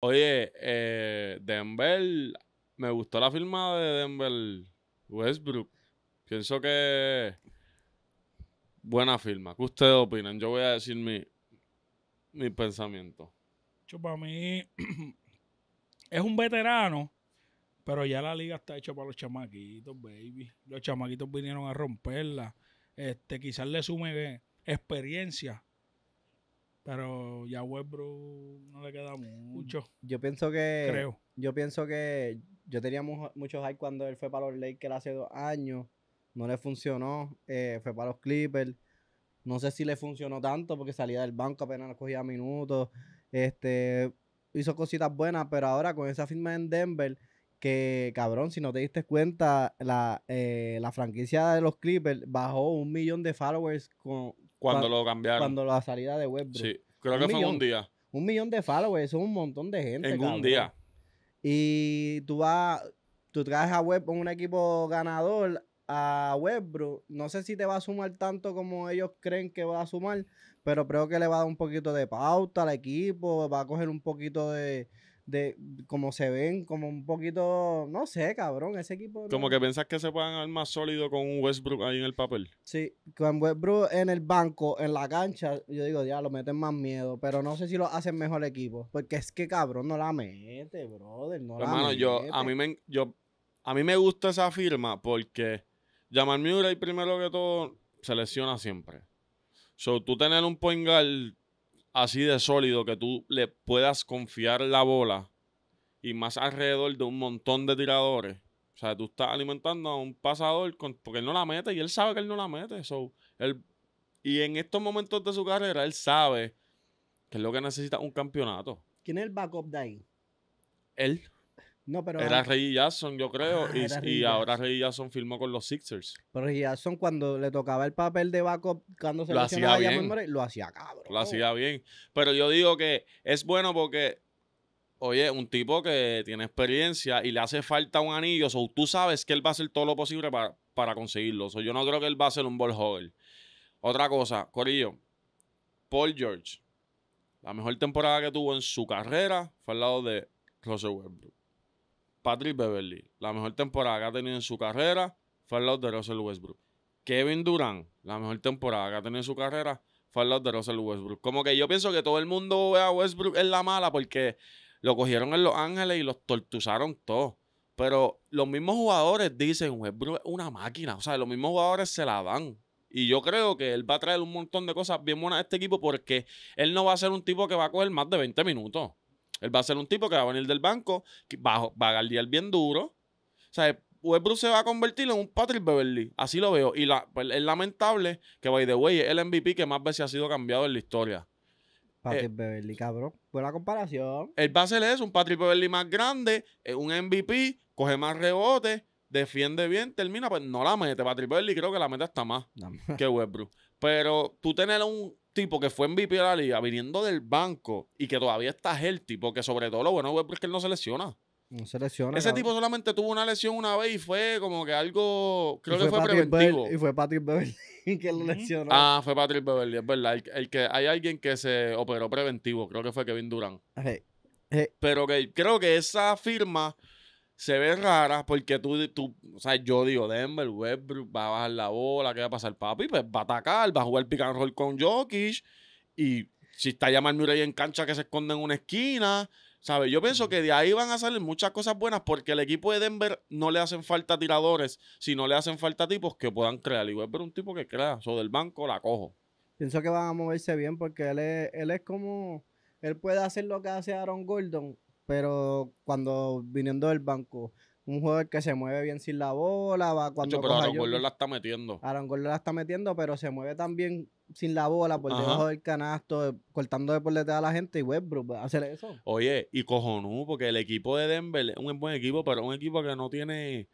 Oye, eh, Denver, me gustó la firma de Denver Westbrook. Pienso que buena firma. ¿Qué ustedes opinan? Yo voy a decir mi, mi pensamiento. para mí es un veterano, pero ya la liga está hecha para los chamaquitos, baby. Los chamaquitos vinieron a romperla. Este, quizás le sume eh, experiencia pero ya Westbrook no le queda mucho. Yo pienso que. Creo. Yo pienso que. Yo tenía muchos hype cuando él fue para los Lakers hace dos años. No le funcionó. Eh, fue para los Clippers. No sé si le funcionó tanto porque salía del banco apenas cogía minutos. Este. Hizo cositas buenas, pero ahora con esa firma en Denver que cabrón, si no te diste cuenta, la, eh, la, franquicia de los Clippers bajó un millón de followers con, cuando, lo cambiaron. Cuando la salida de Westbrook. Sí, creo que fue un día. Un millón de followers, eso es un montón de gente. En un día. Y tú vas, tú traes a Westbrook, un equipo ganador, a Westbrook. No sé si te va a sumar tanto como ellos creen que va a sumar, pero creo que le va a dar un poquito de pauta al equipo, va a coger un poquito de, de como se ven, como un poquito, no sé, cabrón, ese equipo. Como que pensás que se pueden dar más sólido con un Westbrook ahí en el papel. Sí, con Westbrook en el banco, en la cancha, yo digo, ya lo meten más miedo, pero no sé si lo hacen mejor equipo, porque es que cabrón no la mete, brother, no la yo a mí me yo a mí me gusta esa firma porque Jamal Murray primero que todo se lesiona siempre. So, tú tener un point guard así de sólido que tú le puedas confiar la bola y más alrededor de un montón de tiradores. O sea, tú estás alimentando a un pasador porque él no la mete y él sabe que él no la mete. él, y en estos momentos de su carrera, él sabe que es lo que necesita un campeonato. ¿Quién es el backup de ahí? Él. Era Ray Jackson, yo creo, ah, y, ahora Ray Jackson firmó con los Sixers. Pero Ray Jackson cuando le tocaba el papel de backup, cuando se lo hacía bien. lo hacía cabrón. Lo hacía bien. Pero yo digo que es bueno porque, oye, un tipo que tiene experiencia y le hace falta un anillo, o tú sabes que él va a hacer todo lo posible para, para conseguirlo. yo no creo que él va a ser un ball hogger. Otra cosa, Corillo, Paul George, la mejor temporada que tuvo en su carrera fue al lado de Russell Patrick Beverly, la mejor temporada que ha tenido en su carrera fue el de Russell Westbrook. Kevin Durant, la mejor temporada que ha tenido en su carrera fue el de Russell Westbrook. Como que yo pienso que todo el mundo ve a Westbrook en la mala porque lo cogieron en Los Ángeles y los tortuzaron todo. Pero los mismos jugadores dicen, Westbrook es una máquina. O sea, los mismos jugadores se la dan. Y yo creo que él va a traer un montón de cosas bien buenas a este equipo porque él no va a ser un tipo que va a coger más de 20 minutos. Él va a ser un tipo que va a venir del banco, va, a galdear bien duro. O sea, Westbrook se va a convertir en un Patrick Beverly. Así lo veo. Y la, pues, es lamentable que, by the way, es el MVP que más veces ha sido cambiado en la historia. Patrick eh, Beverly, cabrón. Buena comparación. Él va a ser eso, un Patrick Beverly más grande, eh, un MVP, coge más rebotes, defiende bien, termina, pues no la mete. Patrick Beverly creo que la mete hasta más que Westbrook. Pero tú tener un tipo que fue MVP de la liga viniendo del banco y que todavía está healthy, porque sobre todo lo bueno es que él no se lesiona. No se lesiona. Ese tipo solamente tuvo una lesión una vez y fue como que algo, creo que fue preventivo. y fue Patrick Beverly que lo lesionó. Ah, fue Patrick Beverly, es verdad. El, que, hay alguien que se operó preventivo, creo que fue Kevin Durant. Pero que creo que esa firma se ve rara porque tú, tú, o sea, yo digo, Denver, Westbrook va a bajar la bola, ¿qué va a pasar, papi? Pues va a atacar, va a jugar pick and roll con Jokic y si está ya Murray en cancha que se esconde en una esquina, ¿sabes? Yo pienso que de ahí van a salir muchas cosas buenas porque el equipo de Denver no le hacen falta tiradores, sino le hacen falta tipos que puedan crear. Y Westbrook un tipo que crea, o del banco la cojo. Pienso que van a moverse bien porque él él es como, él puede hacer lo que hace Aaron Gordon pero cuando viniendo del banco, un jugador que se mueve bien sin la bola, va cuando. pero Aaron Gordon la está metiendo. Aaron Gordon la está metiendo, pero se mueve tan bien sin la bola, por debajo del canasto, cortando de por detrás a la gente y Westbrook, hacer eso. Oye, y cojonú, porque el equipo de Denver es un buen equipo, pero un equipo que no tiene.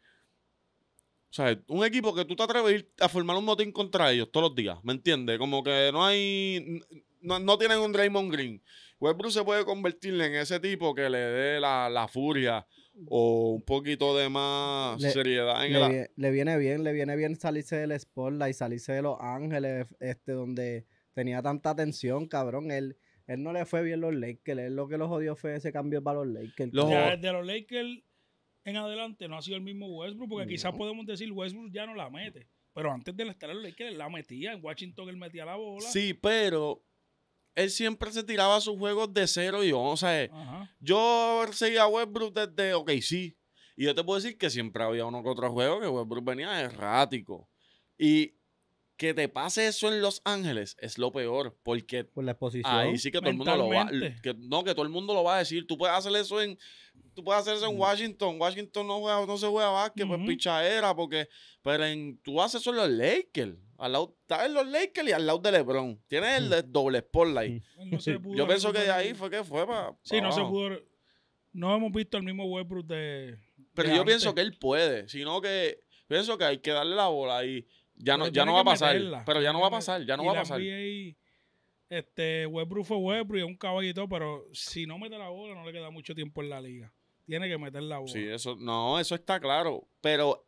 O sea, un equipo que tú te atreves a formar un motín contra ellos todos los días, ¿me entiendes? Como que no hay. No, no tienen un Draymond Green. Westbrook pues se puede convertir en ese tipo que le dé la, furia o un poquito de más seriedad le, viene bien, le viene bien salirse del y salirse de Los Ángeles, este, donde tenía tanta tensión, cabrón. Él, él no le fue bien los Lakers. Él lo que los jodió fue ese cambio para los Lakers. Ya desde los Lakers en adelante no ha sido el mismo Westbrook, porque quizás podemos decir Westbrook ya no la mete. Pero antes de estar en los Lakers, la metía. En Washington él metía la bola. Sí, pero él siempre se tiraba sus juegos de cero y yo, o sea, yo seguía a Westbrook desde OKC. Okay, sí. Y yo te puedo decir que siempre había uno que otro juego que Westbrook venía errático. Y que te pase eso en Los Ángeles es lo peor, porque por la exposición. Ahí sí que todo el mundo lo va no que todo el mundo lo va a decir, tú puedes hacer eso en tú puedes en mm. Washington, Washington no no se juega básquet, pues pichadera, porque pero en tú haces eso en los Lakers al está en los Lakers y al lado de LeBron. Tiene el mm. doble spotlight. Mm. Yo pienso que de ahí fue que fue para. Sí, no se pudo. No hemos visto el mismo Westbrook de. Pero yo pienso que él puede, sino que pienso que hay que darle la bola y Ya no, ya no va a pasar. Pero ya no va a pasar, ya no va a pasar. este, Westbrook fue Westbrook y es un caballito, pero si no mete la bola, no le queda mucho tiempo en la liga. Tiene que meter la bola. Sí, eso, no, eso está claro. Pero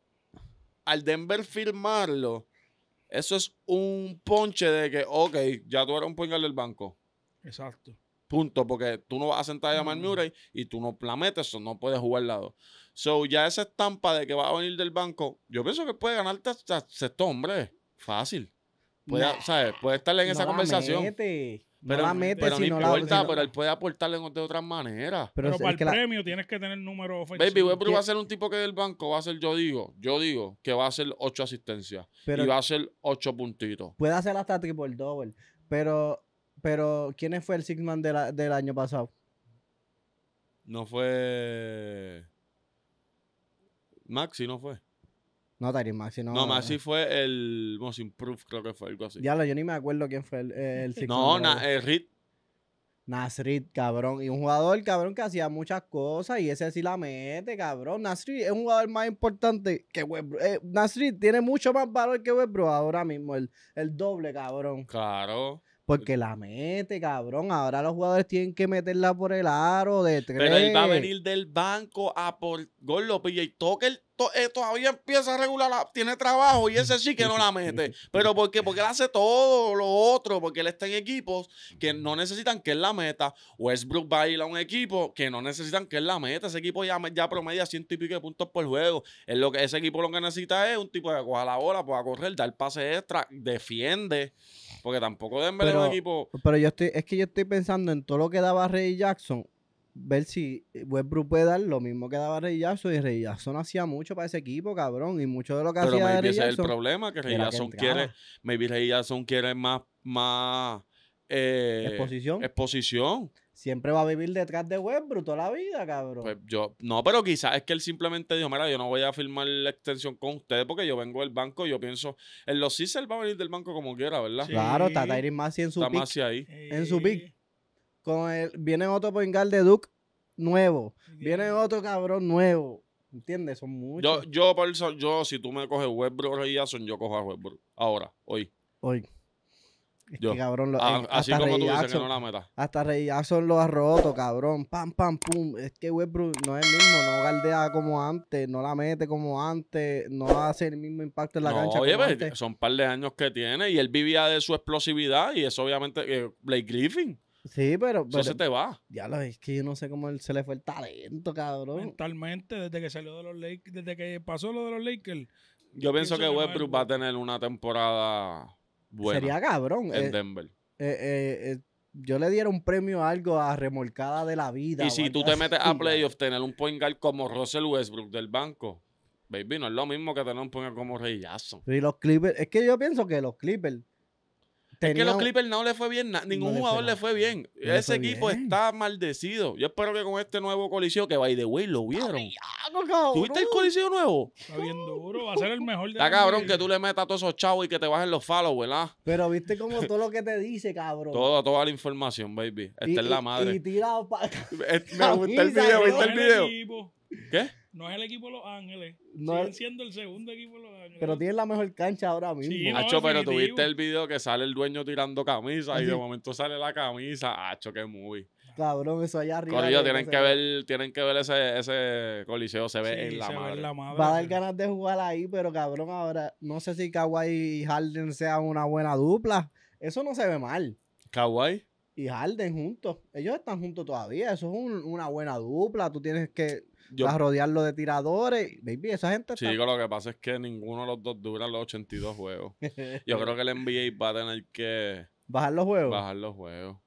al Denver firmarlo, eso es un ponche de que, ok, ya tú eres un pongal del banco. Exacto. Punto, porque tú no vas a sentar a llamar Murray y tú no la metes, eso no puedes jugar al lado. So, ya esa estampa de que va a venir del banco, yo pienso que puede ganarte hasta sexto hombre. Fácil. Puede, estarle puede estar en esa conversación. Pero, no la mete, si no la, pero él puede aportarle de otras manera. Pero, para el premio tienes que tener número Baby Westbrook va a ser un tipo que del banco va a ser, yo digo, yo digo, que va a ser ocho asistencias. y va a ser ocho puntitos. Puede hacer hasta triple double. Pero, pero ¿quién fue el Sigman del año pasado? No fue... Maxi no fue. No Tyrese Maxi, no. No, Maxi eh. fue el Most Improved, creo que fue algo así. Ya lo, yo ni me acuerdo quién fue el, eh, el No, na, eh, Nasrid, cabrón. Y un jugador, cabrón, que hacía muchas cosas y ese sí la mete, cabrón. Nasrid es un jugador más importante que Webbro. tiene mucho más valor que Webbro ahora mismo, el, el doble, cabrón. Claro. Porque la mete, cabrón. Ahora los jugadores tienen que meterla por el aro de tres. Pero él va a venir del banco a por gol, lo pilla y toca el esto eh, todavía empieza a regular, tiene trabajo y ese sí que no la mete. Pero ¿por qué? Porque él hace todo lo otro, porque él está en equipos que no necesitan que él la meta. Westbrook es a ir a un equipo que no necesitan que él la meta. Ese equipo ya, ya promedia ciento y pico de puntos por juego. Es lo que, ese equipo lo que necesita es un tipo que coja la bola, pueda correr, dar pase extra, defiende. Porque tampoco deben ver un equipo. Pero yo estoy, es que yo estoy pensando en todo lo que daba Ray Jackson ver si eh, Westbrook puede dar lo mismo que daba Ray Jackson y Ray Jackson hacía mucho para ese equipo, cabrón, y mucho de lo que Pero hacía maybe ese es el problema que Ray Jackson quiere, maybe Ray quiere más más eh, exposición. Exposición. Siempre va a vivir detrás de Westbrook toda la vida, cabrón. Pues yo, no, pero quizás es que él simplemente dijo, mira, yo no voy a firmar la extensión con ustedes porque yo vengo del banco, yo pienso, en los se va a venir del banco como quiera, ¿verdad? Claro, está Tyrese más en su está ahí. En su pick viene otro Poingal de Duke nuevo. Viene otro cabrón nuevo. ¿Entiendes? Son muchos. Yo, yo, por yo, si tú me coges Westbrook y yo cojo a Westbrook. Ahora, hoy. Hoy. yo. lo, ah, así como tú dices que no la meta. Hasta Rey Jackson lo ha roto, cabrón. Pam, pam, pum. Es que Westbrook no es el mismo, no galdea como antes, no la mete como antes, no hace el mismo impacto en la cancha. Oye, pues, son un par de años que tiene y él vivía de su explosividad y eso obviamente eh, Blake Griffin. Sí, pero, se te va. Ya lo es que yo no sé cómo él se le fue el talento, cabrón. Mentalmente, desde que salió de los Lakers, desde que pasó lo de los Lakers. Yo, pienso, que Westbrook va a tener una temporada buena. Sería cabrón. En eh, Denver. Eh, eh, yo le diera un premio a algo a remolcada de la vida. Y si tú te metes a playoffs, tener un point guard como Russell Westbrook del banco, baby, no es lo mismo que tener un point guard como Ray Jackson. Y los Clippers, es que yo pienso que los Clippers es que los Clippers no le fue bien, ningún jugador le fue bien. Ese equipo está maldecido. Yo espero que con este nuevo coliseo que by the way lo vieron. ¿Tuviste el coliseo nuevo? Está bien duro, va a ser el mejor de Está cabrón que tú le metas a todos esos chavos y que te bajen los falos, ¿verdad? Pero viste como todo lo que te dice, cabrón. toda la información, baby. Esta es la madre. Y, eh, Me gustó el video, ¿viste el video? ¿Qué? No es el equipo de Los Ángeles. No Siguen siendo el segundo equipo Los Ángeles. Pero tienen la mejor cancha ahora mismo. Sí, Nacho, pero tuviste el video que sale el dueño tirando camisa y de momento sale la camisa. Acho, qué muy. Cabrón, eso allá arriba. Corillo, tienen que, ver, tienen que ver ese, coliseo, se ve, en, la se madre. Va a dar ganas de jugar ahí, pero cabrón, ahora no sé si Kawhi y Harden sean una buena dupla. Eso no se ve mal. ¿Kawhi? Y Harden juntos. Ellos están juntos todavía. Eso es una buena dupla. Tú tienes que yo, a rodearlo de tiradores. Baby, esa gente está... lo que pasa es que ninguno de los dos dura los 82 juegos. Yo creo que el NBA va a tener que... ¿Bajar los juegos? Bajar los juegos.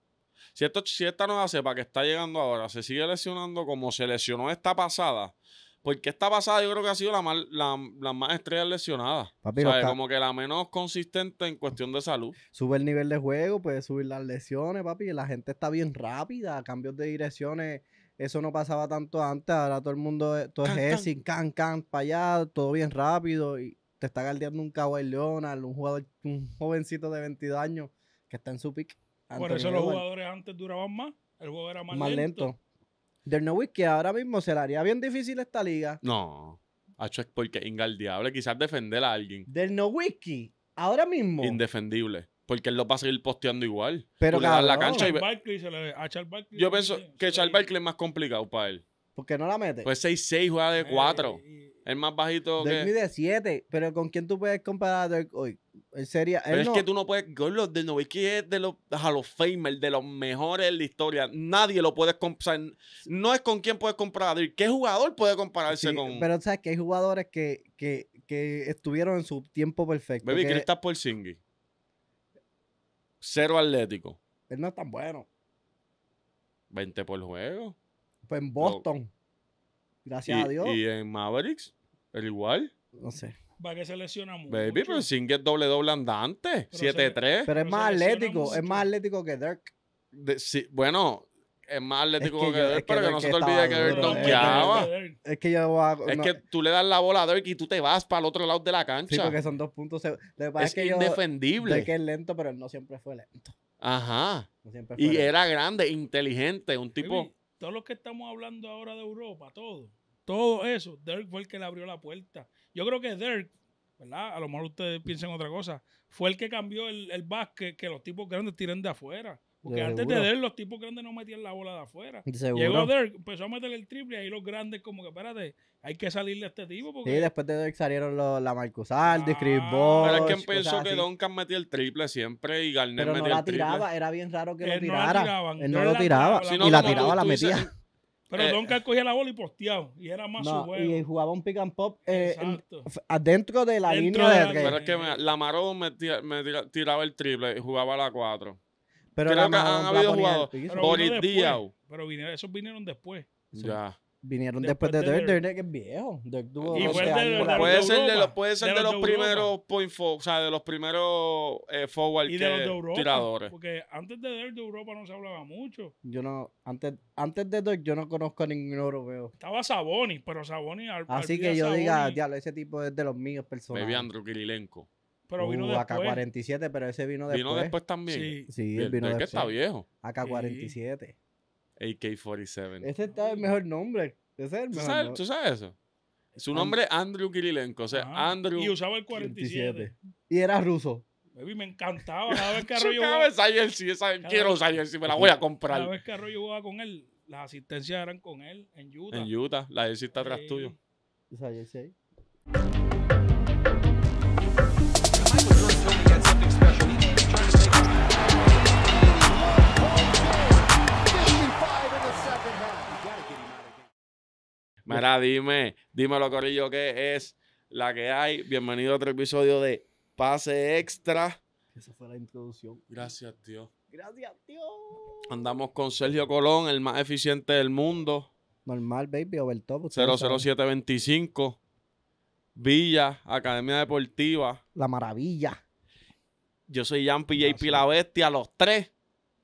Si, esto, si esta nueva cepa que está llegando ahora se sigue lesionando como se lesionó esta pasada, porque esta pasada yo creo que ha sido la más, la, la estrella lesionada. o sea, como que la menos consistente en cuestión de salud. Sube el nivel de juego, puede subir las lesiones, papi. La gente está bien rápida, cambios de direcciones eso no pasaba tanto antes, ahora todo el mundo, eh, todo es sin can, can, para allá, todo bien rápido. Y te está galdeando un Kawhi Leonard, un jugador, un jovencito de 22 años que está en su pick. Por eso los jugadores antes duraban más, el juego era más, más lento. Del No ahora mismo se le haría bien difícil esta liga. No, hecho es porque es ingaldeable, quizás defender a alguien. Del wiki ahora mismo. Indefendible. Porque él lo va a seguir posteando igual. Pero Tú la se le- Yo pienso que Charles Barkley es más complicado para él. ¿Por qué no la mete? Pues 6-6, juega de 4. Eh, es más bajito Dirk que. mide 7, pero ¿con quién tú puedes comparar a Dirk hoy? Pero es que tú no puedes. Gordo, de Nowitzki es de los Hall of Famer, de los mejores de la historia. Nadie lo puede no es con quién puedes comparar. a ¿Qué jugador puede compararse Sí, con. Pero sabes que hay jugadores que, estuvieron en su tiempo perfecto. Baby, que- por Cero Atlético. Él no es tan bueno. 20 por juego. Pues en Boston. Gracias a Dios. Y en Mavericks, el igual. No sé. Va que se lesiona mucho. Baby, pero sin que doble doble andante. 7-3. Pero, es más atlético. Es más atlético que Dirk. sí, bueno, es eh, más le digo que, que, no se te olvide que Dirk donkeaba. Es que yo Es que tú le das la bola a Dirk y tú te vas para el otro lado de la cancha. Sí, porque son dos puntos. que es, que indefendible. es lento, pero él no siempre fue lento. Ajá. y era grande, inteligente, un tipo... todos los que estamos hablando ahora de Europa, todo, todo eso, Dirk fue el que le abrió la puerta. Yo creo que Dirk, ¿verdad? A lo mejor ustedes piensan otra cosa, fue el que cambió el, el básquet, que los tipos grandes tiren de afuera. Porque antes de Derek, los tipos grandes no metían la bola de afuera. Llegó Derek, empezó a meter el triple y ahí los grandes, como que espérate, hay que salirle a este tipo. Porque... Sí, después de Derek salieron los, la Marcus Aldi, ah. Pero es que pensó que Duncan metía el triple siempre y Garner pero metía no la tiraba, era bien raro que lo tirara. Él no lo tiraba. y la tiraba, la metía. pero eh, cogía la bola y posteaba. Y era más su juego. Y jugaba un pick and pop eh, adentro de la línea de. Pero que la Maro me, tiraba el triple y jugaba la 4. Pero Creo que han habido jugadores. Boris Diaw. Pero vinieron, esos vinieron después. Ya. Vinieron después, de, Dirt, que es viejo. Dirk tuvo puede, ser de los, primeros point for o sea, de los primeros eh, forward que, tiradores. Porque antes de Dirk de Europa no se hablaba mucho. Yo no, antes, antes de Dirk yo no conozco a ningún europeo. Estaba Saboni, pero Saboni al, Así que yo diga, diablo, ese tipo es de los míos personales. Bebe Andrew Kirilenko. Pero vino uh, AK-47, pero ese vino después. Vino después también. Sí, el, vino que está viejo. AK-47. AK-47. Ese está el mejor nombre. Ese ser el mejor ¿Tú sabes, eso? Su ah. nombre es Andrew Kirilenko. O sea, ah, Andrew. Y usaba el 47. Y era ruso. Baby, me encantaba. Cada vez que Arroyo. cada vez si quiero si me la voy a comprar. vez que Arroyo jugaba con él, las asistencias eran con él en Utah. En Utah, la jersey está atrás tuyo. Esa ahí. Mira, dime, dímelo, Corillo, que es la que hay? Bienvenido a otro episodio de Pase Extra. Esa fue la introducción. Gracias, tío. Gracias, tío. Andamos con Sergio Colón, el más eficiente del mundo. Normal, baby, overtop. 00725. Villa, Academia Deportiva. La maravilla. Yo soy Jan PJP La Bestia, los tres.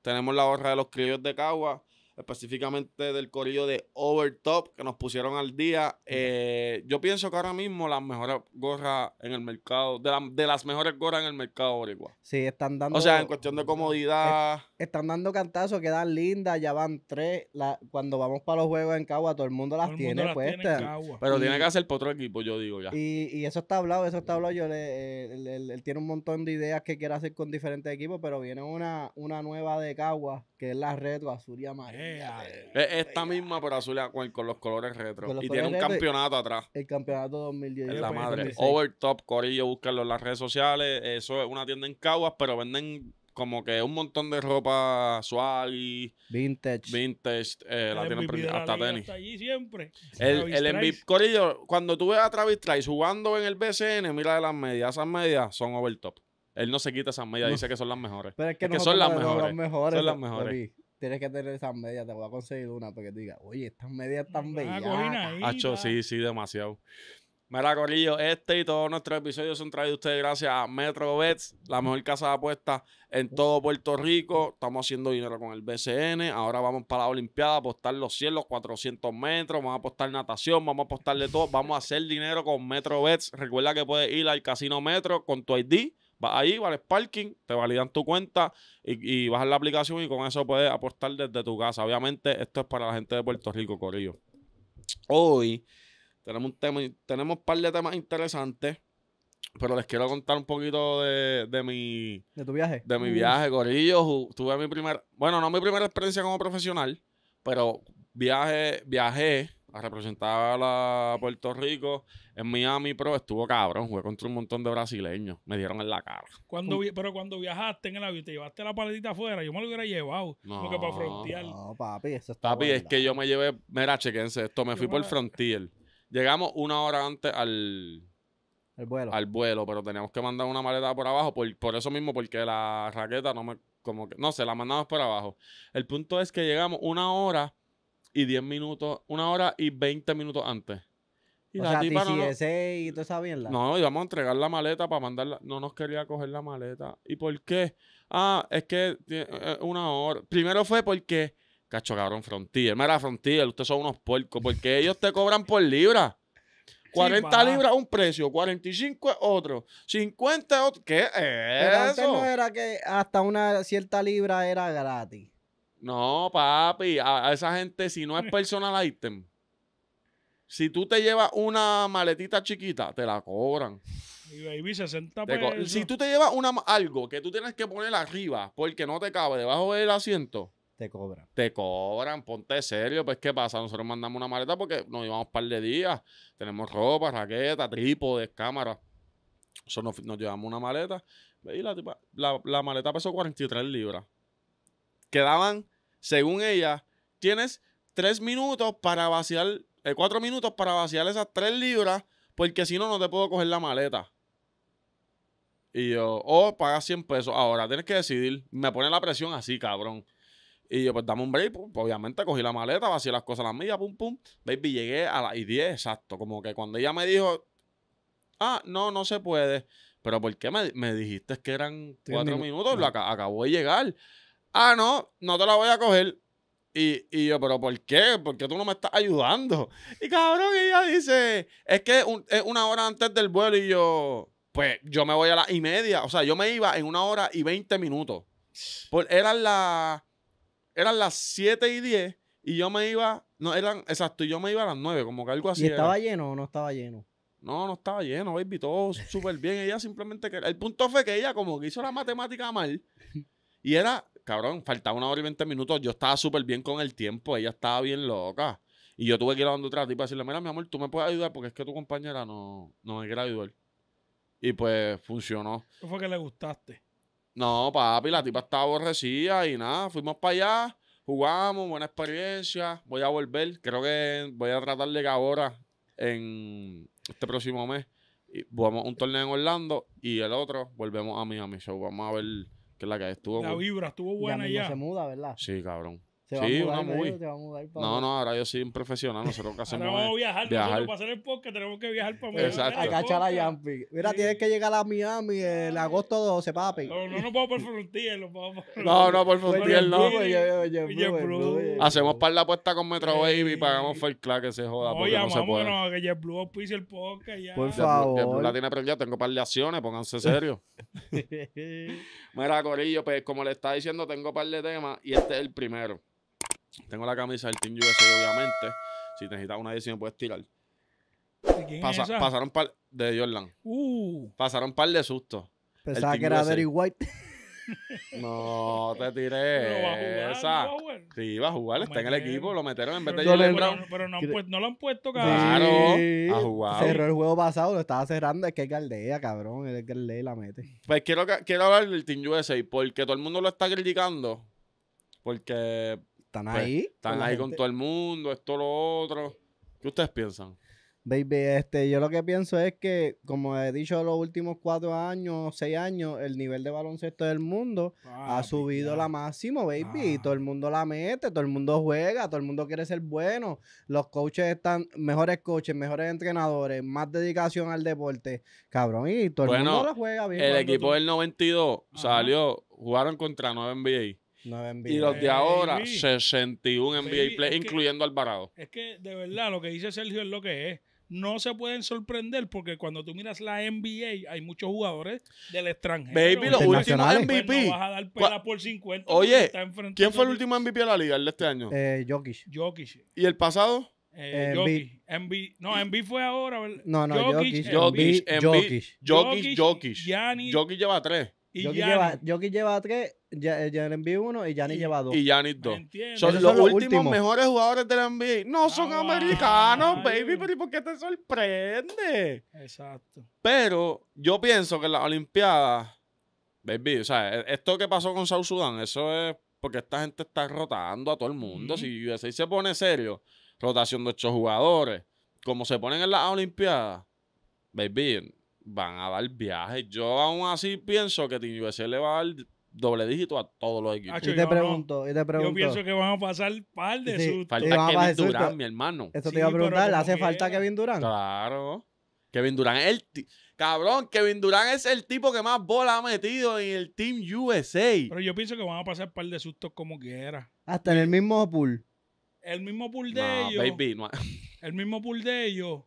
Tenemos la gorra de los criollos de Cagua específicamente del corillo de Overtop, que nos pusieron al día. Eh, yo pienso que ahora mismo las mejores gorras en el mercado, de, las mejores gorras en el mercado boricua. Sí, están dando... O sea, en cuestión de comodidad... están dando cantazos, quedan lindas, ya van tres. cuando vamos para los juegos en Cagua, todo el mundo las tiene puestas. Pero tiene que hacer por otro equipo, yo digo ya. Y, y eso está hablado, eso está mm. hablado. Yo eh, él, tiene un montón de ideas que quiere hacer con diferentes equipos, pero viene una, una nueva de Cagua que es la retro azul y amarilla. Eh, esta misma, pero azul y con los colores retro. y tiene un campeonato atrás. El campeonato 2010. Es la madre. Overtop, Corillo, búscalo en las redes sociales. Eso es una tienda en Caguas, pero venden como que un montón de ropa suave. Vintage. Vintage. Eh, la tienen hasta tenis. siempre. El, el MVP, Corillo, cuando tú ves a Travis Trice jugando en el BCN, mira de las medias. Esas medias son overtop. Él no se quita esas medias, dice que son las mejores. Pero es que, son las mejores. Son las mejores. tienes que tener esas medias, te voy a conseguir una para que diga, oye, estas medias están bellas. sí, sí, demasiado. Mira, Corillo, este y todos nuestros episodios son traídos ustedes gracias a MetroBets, la mejor casa de apuestas en todo Puerto Rico. Estamos haciendo dinero con el BCN. Ahora vamos para la Olimpiada, apostar los cielos, 400 metros. Vamos a apostar natación, vamos a apostar de todo. Vamos a hacer dinero con MetroBets. Recuerda que puedes ir al casino Metro con tu ID Vas ahí, vale parking, te validan tu cuenta y, y bajas la aplicación y con eso puedes aportar desde tu casa. Obviamente, esto es para la gente de Puerto Rico, Corillo. Hoy tenemos un tema, tenemos un par de temas interesantes. Pero les quiero contar un poquito de, de mi... ¿De tu viaje? De mi viaje, Corillo. Tuve mi primer Bueno, no mi primera experiencia como profesional, pero viaje, viajé Representaba a Puerto Rico en Miami pero estuvo cabrón. Jugué contra un montón de brasileños. Me dieron en la cara. Cuando pero cuando viajaste en el avión, te llevaste la paletita afuera. Yo me lo hubiera llevado. No, para No, papi, eso está. Papi, es que yo me llevé. Mira, chequense esto. Me fui por por Frontier. Llegamos una hora antes al. vuelo. Al vuelo, pero teníamos que mandar una maleta por abajo. Por, eso mismo, porque la raqueta no me. Como que, no sé, la mandamos por abajo. El punto es que llegamos una hora y 10 minutos, una hora y 20 minutos antes. Y o sea, no, y todo esa no, íbamos a entregar la maleta para mandarla. No nos quería coger la maleta. ¿Y por qué? Ah, es que eh, eh, una hora. Primero fue porque, cacho cabrón, Frontier. Mira, Frontier, ustedes son unos puercos. Porque ellos te cobran por libra. 40 libras un precio, 45 es otro, 50 es otro. ¿Qué es Pero no era que hasta una cierta libra era gratis. No, papi, a, esa gente, si no es personal item, si tú te llevas una maletita chiquita, te la cobran. Y baby, 60 Si tú te llevas una, algo que tú tienes que poner arriba porque no te cabe debajo del asiento, te cobran. Te cobran, ponte serio. Pues, ¿qué pasa? Nosotros mandamos una maleta porque nos llevamos un par de días. Tenemos ropa, raqueta, trípodes, cámara. Eso nos, llevamos una maleta. Y la, la, la maleta pesó 43 libras. Quedaban según ella, tienes tres minutos para vaciar, eh, cuatro minutos para vaciar esas tres libras, porque si no, no te puedo coger la maleta. Y yo, oh, pagas 100 pesos. Ahora tienes que decidir. Me pone la presión así, cabrón. Y yo, pues dame un break. Pues, obviamente cogí la maleta, vacié las cosas a las media, pum, pum. Baby, llegué a las 10, exacto. Como que cuando ella me dijo, ah, no, no se puede. Pero ¿por qué me, dijiste que eran cuatro minutos? acabo de llegar ah, no, no te la voy a coger. Y, yo, pero ¿por qué? ¿Por qué tú no me estás ayudando? Y cabrón, ella dice, es que es una hora antes del vuelo y yo, pues yo me voy a las y media. O sea, yo me iba en una hora y veinte minutos. Por, eran, las eran las siete y diez y yo me iba, no, eran, exacto, y yo me iba a las nueve, como que algo así. ¿Y estaba lleno o no estaba lleno? No, no estaba lleno, baby, todo súper bien. Ella simplemente, que, el punto fue que ella como que hizo la matemática mal. Y era cabrón, faltaba una hora y 20 minutos. Yo estaba súper bien con el tiempo, ella estaba bien loca. Y yo tuve que ir a donde otra tipa y decirle, mira, mi amor, tú me puedes ayudar porque es que tu compañera no, no me quiere ayudar. Y pues funcionó. fue que le gustaste? No, papi, la tipa estaba aborrecida y nada, fuimos para allá, jugamos, buena experiencia, voy a volver, creo que voy a tratar de que ahora, en este próximo mes, jugamos un torneo en Orlando y el otro volvemos a Miami, show. vamos a ver que es la que estuvo. La vibra estuvo buena ya. se muda, ¿verdad? Sí, cabrón. sí, una muy. no, no, ahora yo soy un profesional. Nosotros que hacemos. vamos a viajar, Nosotros para hacer el podcast tenemos que viajar para Miami. a Mira, tienes que llegar a Miami el agosto 12, papi. No, no, no puedo por Frontier. No, no, por Frontier, no. Hacemos par la apuesta con Metro Baby y pagamos Fair Clark que se joda. Oye, no se puede. que JetBlue el podcast Por favor. la tiene prendida. Tengo par de acciones, pónganse serios. Mira, Corillo, pues como le estaba diciendo, tengo un par de temas y este es el primero. Tengo la camisa del Team USA, obviamente. Si necesitas una edición, puedes tirar. ¿De quién Pasaron par de Jordan. Uh. Pasaron par de sustos. Pensaba que era Derry White. No, te tiré. esa. Sí, va a jugar, está en el equipo, lo metieron en vez de Jalen Brown. Pero, no, lo han puesto, cabrón. Claro, a jugar. Cerró el juego pasado, lo estaba cerrando, es que es Galdea, cabrón, es que la mete. Pues quiero, quiero hablar del Team USA, porque todo el mundo lo está criticando. Porque... Están pues, ahí. Están ahí con todo el mundo, esto, lo otro. ¿Qué ustedes piensan? Baby, este, yo lo que pienso es que, como he dicho los últimos cuatro años, seis años, el nivel de baloncesto del mundo ha ah, pues, subido la máximo, baby. Todo el ah. mundo la mete, todo el mundo juega, todo el mundo quiere ser bueno. Los coaches están, mejores coaches, mejores entrenadores, más dedicación al deporte. Cabrón, y todo el mundo la juega bien. El equipo del 92 salió, jugaron contra 9 NBA. Y los de ahora, 61 NBA play, incluyendo al Alvarado. Es que de verdad lo que dice Sergio es lo que es no se pueden sorprender porque cuando tú miras la NBA hay muchos jugadores del extranjero. Baby, los últimos MVP. Oye, ¿quién fue el último MVP de la liga de este año? Eh, Jokic. Jokic. ¿y el pasado? Eh, eh Jokic. No, Embi fue ahora. No, no, Jokic, Jokic, Jokic, Jokic, Jokic, Jokic, lleva tres. Yo Jokic lleva, lleva tres, Ya- eh, ya el NBA uno y ya ni lleva dos. y ni dos. Son los, últimos mejores jugadores del NBA. No ah, son americanos, baby, pero por qué te sorprende? Exacto. Pero yo pienso que en las Olimpiadas, baby, o sea, e, esto que pasó con South Sudan, eso es porque esta gente está rotando a todo el mundo. Si USA se pone serio, rotación de estos jugadores, como se ponen en las Olimpiadas, baby, van a dar viaje. Yo aún así pienso que Team USA le va a dar doble dígito a todos los equipos. te pregunto, te pregunto, yo pienso que van a pasar par de sustos. Falta Kevin mi hermano. Eso te iba a preguntar, ¿hace que... falta Kevin Durant? Claro. Kevin Durant es el... Cabrón, Kevin Durant es el tipo que más bola ha metido en el Team USA. Pero yo pienso que van a pasar par de sustos como quiera. Hasta en el mismo pool. El mismo pool de ellos. El mismo pool de ellos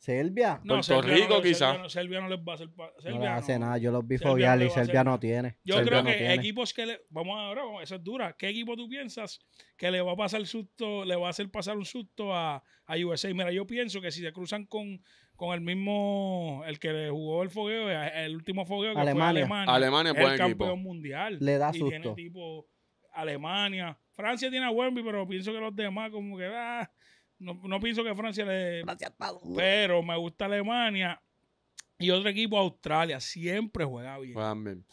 Serbia. No, Puerto Rico, quizás. Serbia, no, Serbia, no les va a hacer. Serbia no hace nada. Yo los vi foguear y Serbia no tiene. Yo creo que equipos que le. Vamos ahora, eso es dura. ¿Qué equipo tú piensas que le va a pasar susto, le va a hacer pasar un susto a, a USA? Mira, yo pienso que si se cruzan con, con el mismo. El que le jugó el fogueo, eh, el último fogueo que fue Alemania. Alemania, buen el campeón mundial. Le da susto. Y tiene tipo Alemania. Francia tiene a Wemby, pero pienso que los demás, como que. da. Ah, no, pienso que Francia le. Pero me gusta Alemania. Y otro equipo, Australia, siempre juega bien.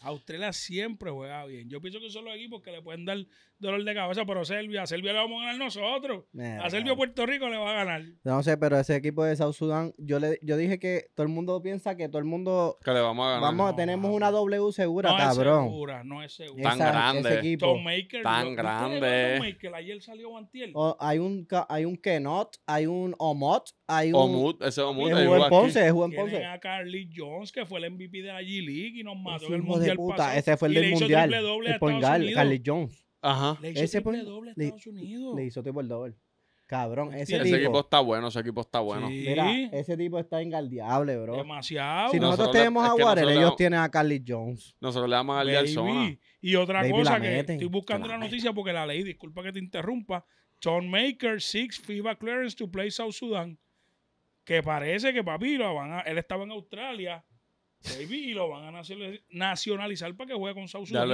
Australia siempre juega bien. Yo pienso que son los equipos que le pueden dar dolor de cabeza, pero Serbia, a Serbia le vamos a ganar nosotros. a Serbia Puerto Rico le va a ganar. No sé, pero ese equipo de South Sudán, yo le yo dije que todo el mundo piensa que todo el mundo que le vamos a ganar. Vamos tenemos una W segura, cabrón. es segura, no es segura. Tan grande. tan grande. Maker, ayer salió oh, hay un hay un Kenot, hay un Omot, hay un Omut, ese Omut es Juan Ponce, es Juan Ponce. a Carly Jones que fue el MVP de la G League y nos mató el mundial puta, Ese fue el del mundial. El Carly Jones. Ajá. Le hizo ese triple doble a Estados Unidos. Le hizo triple doble. Cabrón, ese, equipo está bueno, ese equipo está bueno. Mira, ese tipo está engaldeable, bro. Demasiado. Si nosotros, tenemos a Warren, ellos tienen a Carly Jones. Nosotros le damos a Lial Y otra cosa que estoy buscando la, noticia porque la ley, disculpa que te interrumpa. John Maker, seeks FIBA clearance to play South Sudan. Que parece que papi, van a, él estaba en Australia Baby, y lo van a nacionalizar para que juegue con South Sudan.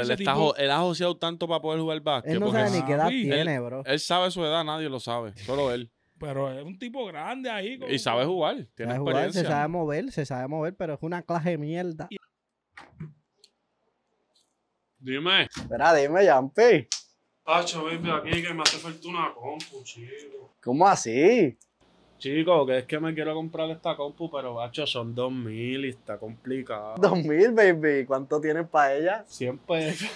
Él, ha joseado tanto para poder jugar básquet. Él no sabe ni qué edad tiene, bro. Él, sabe su edad, nadie lo sabe, solo él. Pero es un tipo grande ahí. Y sabe jugar, tiene experiencia. se sabe mover, se sabe mover, pero es una clase de mierda. Dime. Espera, dime, Yampi. Pacho, baby, aquí que me hace falta una compu, chido. ¿Cómo así? Chico, que es que me quiero comprar esta compu, pero bacho, son 2000 y está complicado. 2000, baby. ¿Cuánto tienes para ella? 100 pesos.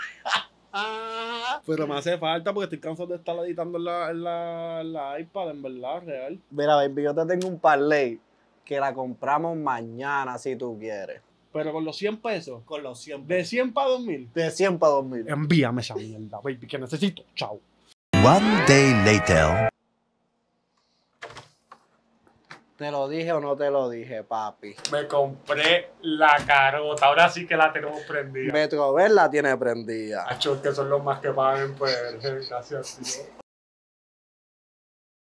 pero me hace falta porque estoy cansado de estar editando en la, iPad, en verdad, real. Mira, baby, yo te tengo un parlay que la compramos mañana si tú quieres. Pero con los 100 pesos. Con los 100 De 100 para 2000. De 100 para 2000. Envíame esa mierda, baby, que necesito. Chao. One day later. ¿Te lo dije o no te lo dije, papi? Me compré la carota. Ahora sí que la tenemos prendida. Metrover la tiene prendida. Acho que son los más que pagan pues, gracias, así.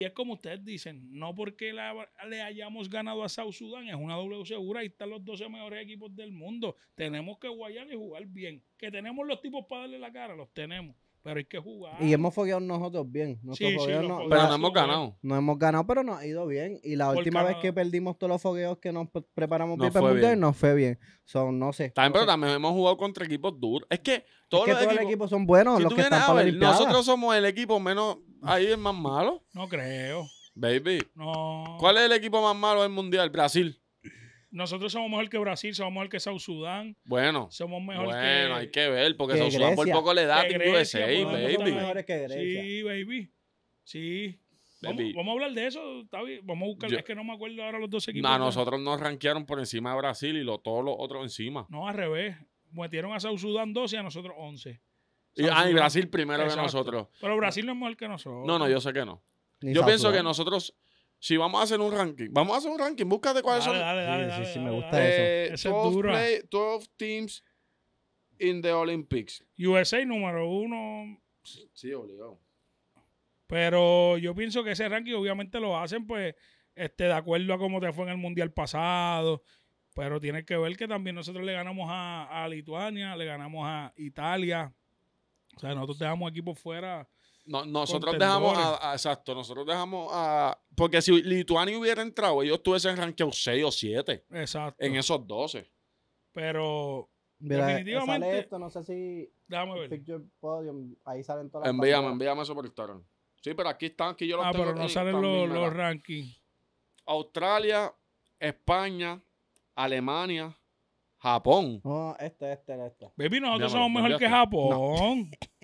Y es como ustedes dicen, no porque le hayamos ganado a South Sudan, es una W segura, y están los 12 mejores equipos del mundo. Tenemos que guayar y jugar bien. Que tenemos los tipos para darle la cara, los tenemos. Pero hay que jugar. Y hemos fogueado nosotros bien. pero no hemos ganado. No hemos ganado, pero nos ha ido bien. Y la última vez que perdimos todos los fogueos que nos preparamos para el mundial, nos fue bien. Son, no sé. También, pero también hemos jugado contra equipos duros. Es que todos, los, equipos, son buenos. nosotros somos el equipo menos. Ahí el más malo. No creo. Baby. No. ¿Cuál es el equipo más malo del mundial? Brasil nosotros somos mejor que Brasil, somos mejor que South Sudán. Bueno. Somos mejor que. Bueno, hay que ver, porque South Sudán por poco le da de USA, baby. Mejores que Sí, baby. Sí. Vamos, a hablar de eso, Vamos a buscar. es que no me acuerdo ahora los dos equipos. No, nosotros nos rankearon por encima de Brasil y todos los otros encima. No, al revés. Metieron a South Sudan 12 y a nosotros 11. Y, ah, y Brasil primero que nosotros. Pero Brasil no es mejor que nosotros. No, no, yo sé que no. yo pienso que nosotros si vamos a hacer un ranking, vamos a hacer un ranking, búscate cuáles son. Dale, dale, dale, sí, me gusta eso. 12, eh, 12 teams in the Olympics. USA número uno. Sí, obligado. Pero yo pienso que ese ranking obviamente lo hacen pues este, de acuerdo a cómo te fue en el Mundial pasado. Pero tiene que ver que también nosotros le ganamos a, Lituania, le ganamos a Italia. O sea, nosotros dejamos equipos fuera nosotros dejamos a, Exacto, nosotros dejamos a. Porque si Lituania hubiera entrado, ellos estuviesen ranked 6 o 7. Exacto. En esos 12. Pero. Eh, definitivamente. no sé si. Déjame ver. ahí salen todas las. Envíame, envíame eso por Instagram. Sí, pero aquí están, aquí yo ah, pero no salen los, rankings. Australia, España, Alemania, Japón. No, este, este, este. Baby, nosotros somos mejor que Japón.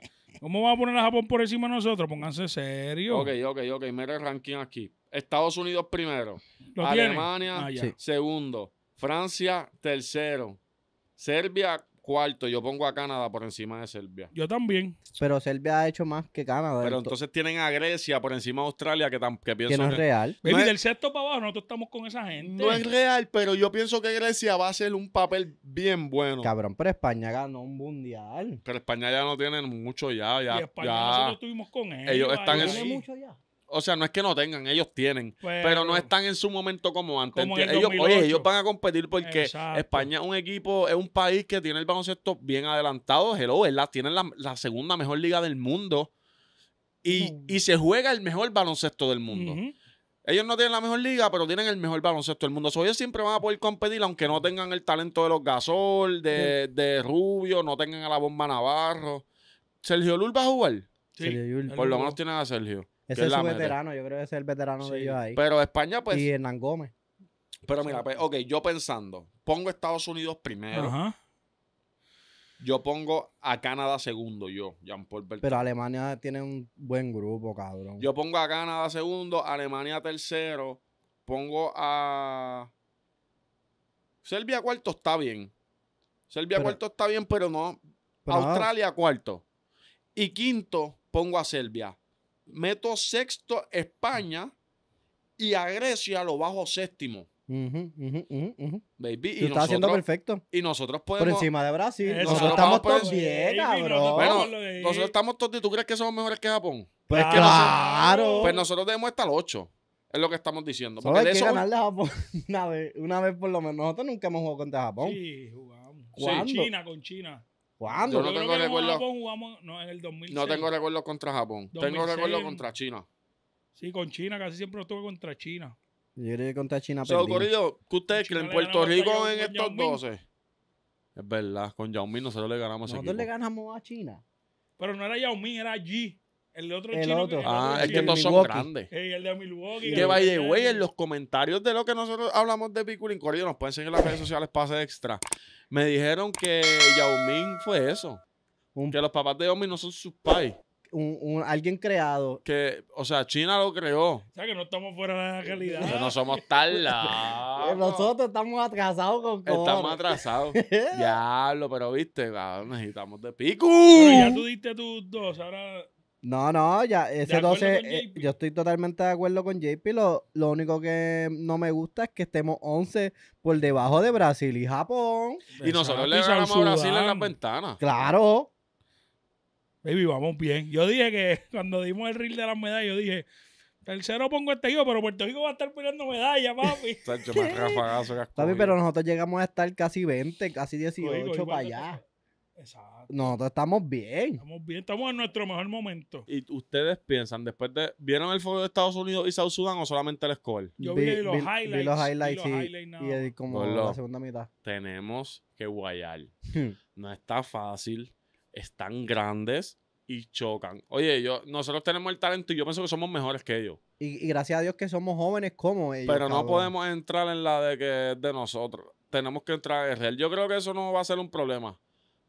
¿Cómo va a poner a Japón por encima de nosotros? Pónganse serio. Ok, ok, ok. Mira el ranking aquí. Estados Unidos primero. Alemania ah, segundo. Francia tercero. Serbia cuarto, yo pongo a Canadá por encima de Serbia. Yo también. Pero Serbia ha hecho más que Canadá. Pero entonces tienen a Grecia por encima de Australia, que, tan que pienso que no es real. Y del sexto para abajo, nosotros estamos con esa gente. No es real, pero yo pienso que Grecia va a hacer un papel bien bueno. Cabrón, pero España ganó un mundial. Pero España ya no tiene mucho ya. ya nosotros estuvimos con ellos. Ellos están en. mucho ya. O sea, no es que no tengan, ellos tienen. pero no están en su momento como antes. ellos, oye, ellos van a competir porque España es un equipo, es un país que tiene el baloncesto bien adelantado. ¿verdad? Tienen la, segunda mejor liga del mundo. Y, se juega el mejor baloncesto del mundo. Ellos no tienen la mejor liga, pero tienen el mejor baloncesto del mundo. sea, ellos siempre van a poder competir, aunque no tengan el talento de los Gasol, de, Rubio, no tengan a la bomba Navarro. Sergio Lul va a jugar. Sí. Por lo menos tienen a Sergio. Ese es su veterano, yo creo que es el veterano de ellos ahí. Pero España, pues. Y Hernán Gómez. Pero mira, pues, ok, yo pensando, pongo Estados Unidos primero. Yo pongo a Canadá segundo, yo, Jean Pero Alemania tiene un buen grupo, cabrón. Yo pongo a Canadá segundo, Alemania tercero, pongo a. Serbia cuarto está bien. Serbia cuarto está bien, pero no. Australia cuarto. Y quinto, pongo a Serbia meto sexto España y a Grecia lo bajo séptimo. Baby, y está haciendo perfecto. Y nosotros podemos. Por encima de Brasil. Nosotros, estamos todos bien, cabrón. Bueno, nosotros estamos todos. ¿Tú crees que somos mejores que Japón? Pues claro. Que nosotros, pues nosotros debemos estar los ocho Es lo que estamos diciendo. Solo hay de eso... que ganarle a Japón una vez, una vez por lo menos. Nosotros nunca hemos jugado contra Japón. Sí, jugamos. con China, con China. Yo no tengo recuerdos. no, en el 2006. No tengo recuerdos contra Japón. tengo recuerdos contra China. Sí, con China, casi siempre lo tuve contra China. Yo creo que contra China ha ocurrido que ustedes creen? ¿Puerto Rico en estos 12? Es verdad, con Yao Ming nosotros le ganamos ¿Cuándo le ganamos a China. Pero no era Yao Ming, era Ji. El otro chino. ah, es que todos son grandes. el de Milwaukee. Que by the way, en los comentarios de lo que nosotros hablamos de Piculín Corillo, nos pueden seguir en las redes sociales, pase extra. Me dijeron que Yao fue eso. que los papás de Yao no son sus pais. Un, alguien creado. Que, o sea, China lo creó. O sea, que no estamos fuera de la calidad. Que no somos tal eh, Nosotros estamos atrasados con todo. Estamos atrasados. Diablo, pero viste, necesitamos de pico. ya tú diste tus dos, ahora no, no, ya, ese 12, eh, yo estoy totalmente de acuerdo con JP. Lo, lo, único que no me gusta es que estemos 11 por debajo de Brasil y Japón. Y nosotros le ganamos a Brasil en las ventanas. Claro. Baby, vamos bien. Yo dije que cuando dimos el reel de las medallas, yo dije, Tercero pongo este hijo, pero Puerto Rico va a estar peleando medallas, papi. más rafagazo, pero nosotros llegamos a estar casi 20, casi 18 para allá no Nosotros estamos bien. Estamos bien, estamos en nuestro mejor momento. ¿Y ustedes piensan, después de. ¿Vieron el fútbol de Estados Unidos y South Sudan o solamente el score? Yo vi, los highlights. y, como la segunda mitad. Tenemos que guayar. no está fácil. Están grandes y chocan. Oye, yo, nosotros tenemos el talento y yo pienso que somos mejores que ellos. Y, gracias a Dios que somos jóvenes como ellos. Pero no podemos entrar en la de que es de nosotros. Tenemos que entrar en real. Yo creo que eso no va a ser un problema.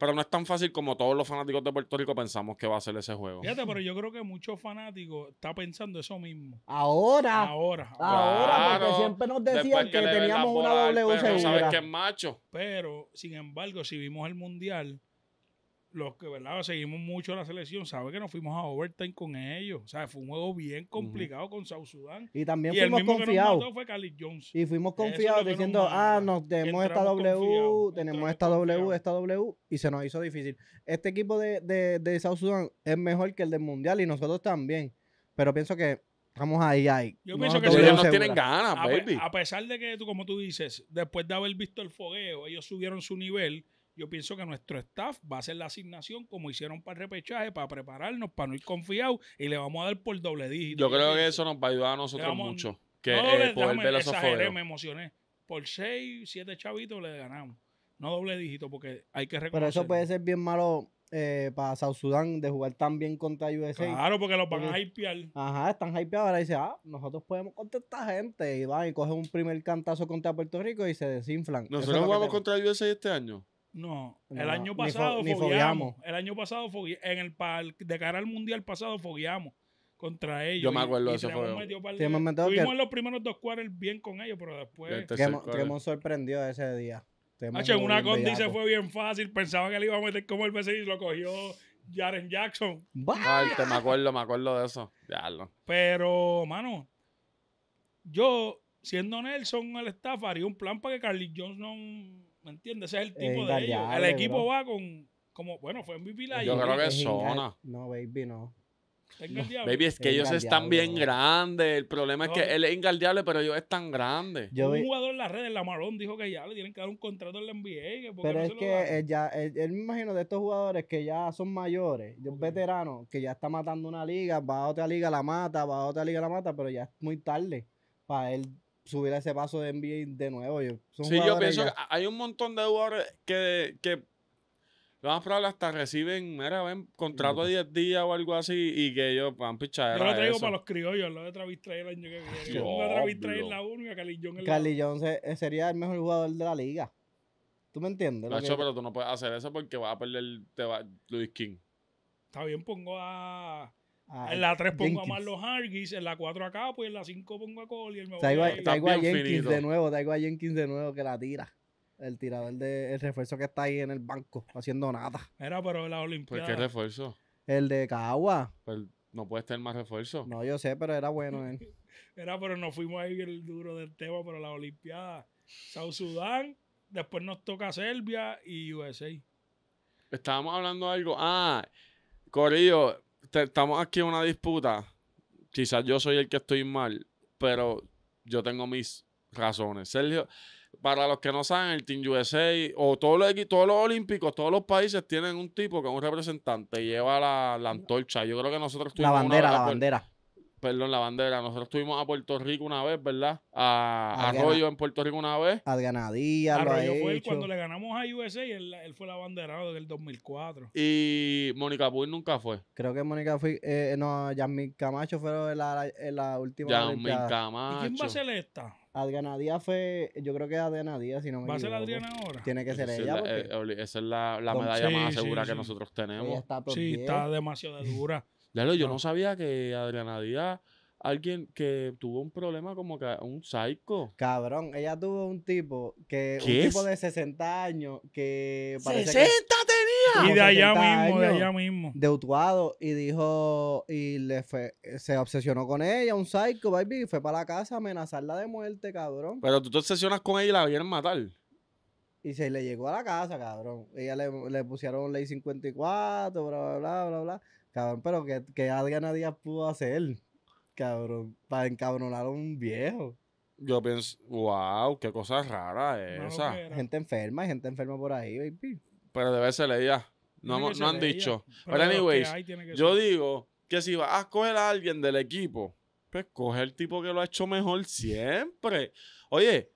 Pero no es tan fácil como todos los fanáticos de Puerto Rico pensamos que va a ser ese juego. Fíjate, pero yo creo que muchos fanáticos están pensando eso mismo. Ahora. Ahora. Ahora, porque siempre nos decían que, teníamos una W macho. Pero, sin embargo, si vimos el Mundial los que ¿verdad? seguimos mucho la selección sabe que nos fuimos a overtime con ellos. O sea, fue un juego bien complicado con South Sudan Y también fuimos confiados. Y fuimos confiados diciendo, ah, nos tenemos esta W, tenemos esta W, esta W, y se nos hizo difícil. Este equipo de, de, de South Sudan es mejor que el del Mundial y nosotros también. Pero pienso que Estamos ahí, ahí. Yo pienso que ellos no tienen ganas, A, pesar de que, tú, como tú dices, después de haber visto el fogueo, ellos subieron su nivel yo pienso que nuestro staff va a hacer la asignación como hicieron para el repechaje, para prepararnos, para no ir confiados y le vamos a dar por doble dígito. Yo creo que eso nos va a ayudar a nosotros mucho. Que no eh, doble, Me emocioné. Por seis siete chavitos le ganamos. No doble dígito porque hay que reconocer. Pero eso puede ser bien malo eh, para South Sudán de jugar tan bien contra USA. Claro, porque los van a hypear. Ajá, están hypeados. Ahora dice, ah, nosotros podemos contra esta gente. Y van y cogen un primer cantazo contra Puerto Rico y se desinflan. ¿Nosotros jugamos contra USA este año? No, el, año pasado fogueamos, el año pasado fogueamos. en el de cara al mundial pasado fogueamos contra ellos. Yo me acuerdo de eso. juego. en los primeros dos cuartos bien con ellos, pero después. Te sorprendido sorprendido ese día. en una condi fue bien fácil. Pensaba que le iba a meter como el vecino y lo cogió Jaren Jackson. te me acuerdo, me acuerdo de eso. Pero, mano, yo, siendo Nelson el staff, haría un plan para que Carly no... ¿Me entiendes? Ese es el tipo de ellos. El equipo va con. Como, bueno, fue MVP la Yo creo que es zona. No, baby, no. Baby, es que ellos están bien grandes. El problema es que él es ingardeable, pero ellos están grandes. Yo un jugador en red, redes, Lamarón, dijo que ya le tienen que dar un contrato en la NBA. Pero es que él ya, me imagino de estos jugadores que ya son mayores, de un veterano que ya está matando una liga, va a otra liga, la mata, va a otra liga, la mata, pero ya es muy tarde para él subir a ese paso de NBA de nuevo. Yo, sí, yo pienso que hay un montón de jugadores que, que lo más probable hasta reciben, mira, ven, contrato de 10 días o algo así y que ellos van pichar. Yo lo traigo para los criollos, lo de Travis Trail el año que viene. Travis Trail la única, Calillón el sería el mejor jugador de la liga. ¿Tú me entiendes? No hecho, pero tú no puedes hacer eso porque vas a perder te va, Luis King. Está bien, pongo a en la 3 pongo a Marlon Hargis, en la 4 a pues en la 5 pongo a Cole y el voy a, igual a Jenkins de nuevo, traigo a Jenkins de nuevo que la tira. El tirador de el refuerzo que está ahí en el banco, haciendo nada. Era, pero la Olimpiada. ¿Pues qué refuerzo? El de Cagua. Pues no puede estar más refuerzo. No, yo sé, pero era bueno era, eh. pero nos fuimos ahí el duro del tema, pero la Olimpiada. South Sudán, después nos toca Serbia y USA. Estábamos hablando de algo. Ah, Corillo, estamos aquí en una disputa. Quizás yo soy el que estoy mal, pero yo tengo mis razones. Sergio, para los que no saben, el Team USA o todos los, todos los olímpicos, todos los países tienen un tipo que es un representante y lleva la, la antorcha. Yo creo que nosotros tuvimos. La bandera, la bandera perdón, la bandera. Nosotros estuvimos a Puerto Rico una vez, ¿verdad? A Arroyo en Puerto Rico una vez. ganadía, Arroyo fue cuando le ganamos a USA, él, él fue la banderado del 2004. Y Mónica Puig nunca fue. Creo que Mónica fue, eh, no, Yasmin Camacho fue la, la, última. Yasmin Camacho. ¿Y quién va a ser esta? Adganadía fue, yo creo que Adriana Díaz, si no me ¿Va a ser Adriana ahora? Tiene que ser ella. porque... Eh, esa es la, la medalla más segura que nosotros tenemos. Está sí, está demasiado dura. yo no. sabía que Adriana Díaz, alguien que tuvo un problema como que un psycho. Cabrón, ella tuvo un tipo que, un tipo de 60 años que parece ¡60 tenía! Y de allá mismo, de allá mismo. De y dijo, y le fue, se obsesionó con ella, un psycho, baby, y fue para la casa amenazarla de muerte, cabrón. Pero tú te obsesionas con ella y la vienen matar. Y se le llegó a la casa, cabrón. Ella le, le pusieron ley 54, bla, bla, bla, bla, bla. Cabrón, pero que, que Adriana pudo hacer, cabrón, para encabronar a un viejo. Yo pienso, wow, qué cosa rara esa. gente enferma, hay gente enferma por ahí, baby. Pero debe ser ella. No, no, no han dicho. Pero, anyways, yo digo que si vas a coger a alguien del equipo, pues coge el tipo que lo ha hecho mejor siempre. Oye,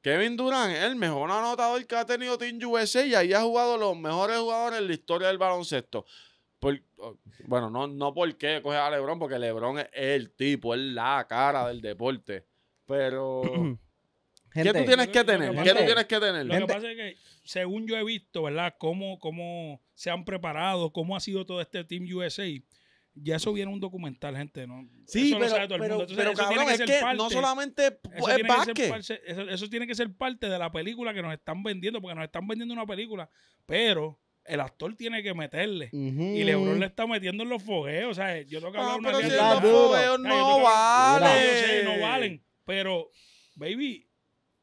Kevin Durant es el mejor anotador que ha tenido Team USA y ahí ha jugado los mejores jugadores en la historia del baloncesto bueno, no, no por qué coge a LeBron, porque LeBron es el tipo, es la cara del deporte. Pero. ¿Qué tú tienes que tener? ¿Qué tú tienes que tener? Lo que pasa es que, según yo he visto, ¿verdad? Cómo, cómo se han preparado, cómo ha sido todo este Team USA. Ya eso viene un documental, gente, ¿no? Sí, eso pero, pero es que no solamente es eso tiene que ser parte de la película que nos están vendiendo, porque nos están vendiendo una película, pero el actor tiene que meterle. Y LeBron le está metiendo en los fogeos O sea, yo tengo que ah, pero si los no, valen. No, valen. Pero, baby,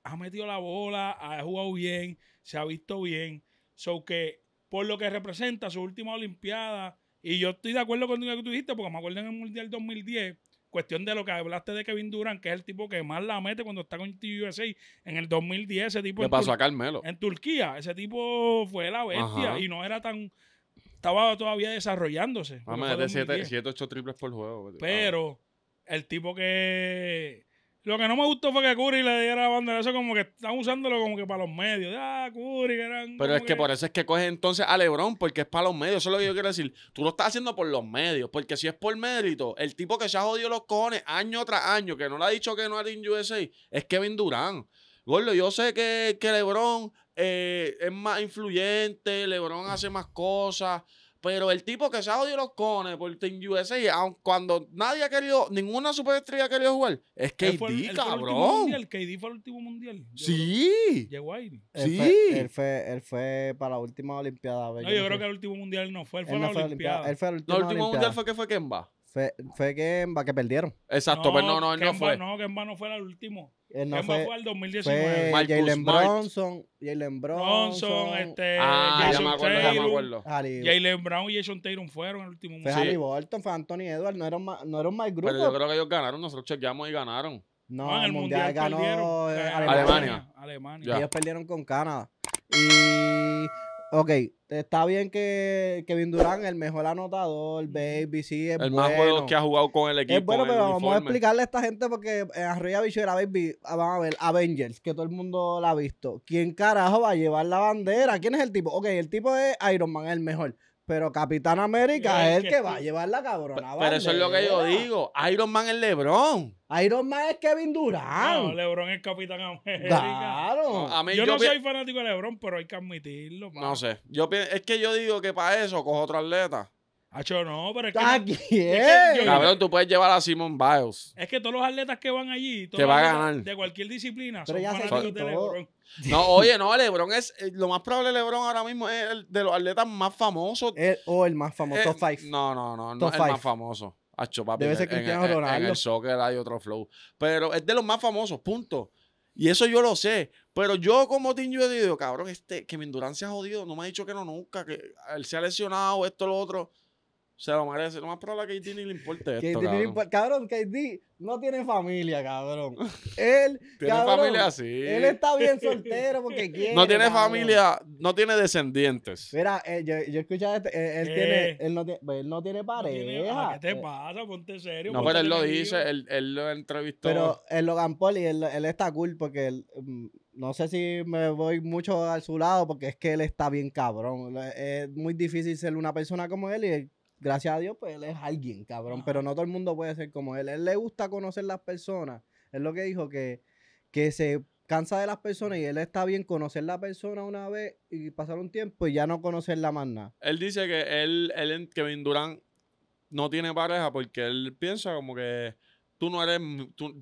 ha metido la bola, ha jugado bien, se ha visto bien. So que, por lo que representa su última Olimpiada, y yo estoy de acuerdo con lo que tú dijiste, porque me acuerdo en el Mundial 2010 Cuestión de lo que hablaste de Kevin Durant, que es el tipo que más la mete cuando está con USA en el 2010. Ese tipo. Le pasó a Carmelo. En Turquía. Ese tipo fue la bestia y no era tan. Estaba todavía desarrollándose. Vamos, a meter 7, 8 triples por juego. Pero el tipo que lo que no me gustó fue que Curry le diera Eso como que están usándolo como que para los medios. Ah, Curry, que eran. Pero es que, por eso es que coge entonces a Lebron, porque es para los medios. Eso es lo que yo quiero decir. Tú lo estás haciendo por los medios, porque si es por mérito, el tipo que se ha jodido los cojones año tras año, que no le ha dicho que no a Team USA, es Kevin Durán. Gordo, yo sé que, que Lebron eh, es más influyente, Lebron hace más cosas, pero el tipo que se ha odiado los cones por Team USA, cuando nadie ha querido, ninguna superestrella ha querido jugar, es KD, fue el, cabrón. El, KD fue el último mundial. Sí. Llegó ahí. Sí. Él fue, él fue, para la última Olimpiada. No, yo creo que el último mundial no fue. Él fue la Olimpiada. Él fue el último mundial fue que fue Kemba. Fue, fue Kemba que perdieron. Exacto, pero pues no, no, él no fue. No, Kemba no fue el último. Él Kemba fue, el 2019. Fue Jalen Bronson, Jalen Bronson. este, ah, ya me acuerdo, ya me acuerdo. Jalen Brown y Jason Taylor fueron en el último. Fue Harry Bolton, fue Anthony Edwards, no eran, un, no mal grupo. Pero yo creo que ellos ganaron, nosotros chequeamos y ganaron. No, no en el, Mundial, eh, eh, Alemania. Alemania. Alemania. Ellos perdieron con Canadá. Y Ok, está bien que Kevin Durán, el mejor anotador, baby, sí, es El más juego que ha jugado con el equipo. Es bueno, pero vamos a explicarle a esta gente porque en van era baby, ah, vamos a ver, Avengers, que todo el mundo la ha visto. ¿Quién carajo va a llevar la bandera? ¿Quién es el tipo? Ok, el tipo es Iron Man, el mejor. Pero Capitán América es el que, va a llevar la cabrona. Pero, eso es lo que yo digo. Iron Man es LeBron. Iron Man es Kevin Durant. No, LeBron es Capitán América. Claro. yo, no soy fanático de LeBron, pero hay que admitirlo. No sé. Yo, es que yo digo que para eso cojo otro atleta. Hacho, no, pero es que. Aquí, eh. Cabrón, tú puedes llevar a Simon Biles. Es que todos los atletas que van allí. Te va a ganar. De cualquier disciplina. Pero LeBron. No, oye, no, LeBron es. Eh, lo más probable LeBron ahora mismo es el de los atletas más famosos. o el más famoso, eh, top No, no, no, no el más famoso. Hacho, papi. Cristiano Ronaldo. el soccer hay otro flow. Pero es de los más famosos, punto. Y eso yo lo sé. Pero yo como Tinjo yo digo, cabrón, este, que mi endurancia ha jodido. No me ha dicho que no nunca, que él se ha lesionado, esto, lo otro. Se lo merece. Lo más probable la que ni le importe esto, cabrón. cabrón, KD no tiene familia, cabrón. Él, tiene familia sí Él está bien soltero porque quiere. No tiene familia, no tiene descendientes. Mira, eh, yo, yo escuchaba este, eh, él, eh. tiene, él, no tiene, pareja. ¿Qué te pasa? Ponte serio. No, pero él lo dice, él, él, lo entrevistó. Pero el Logan Paul y él, él está cool porque él, mm, no sé si me voy mucho a su lado porque es que él está bien cabrón. Es muy difícil ser una persona como él y él gracias a Dios, pues él es alguien, cabrón. Pero no todo el mundo puede ser como él. Él le gusta conocer las personas. Es lo que dijo, que, que se cansa de las personas y él está bien conocer la persona una vez y pasar un tiempo y ya no conocerla más nada. Él dice que él, él que durán no tiene pareja porque él piensa como que tú no eres, tú,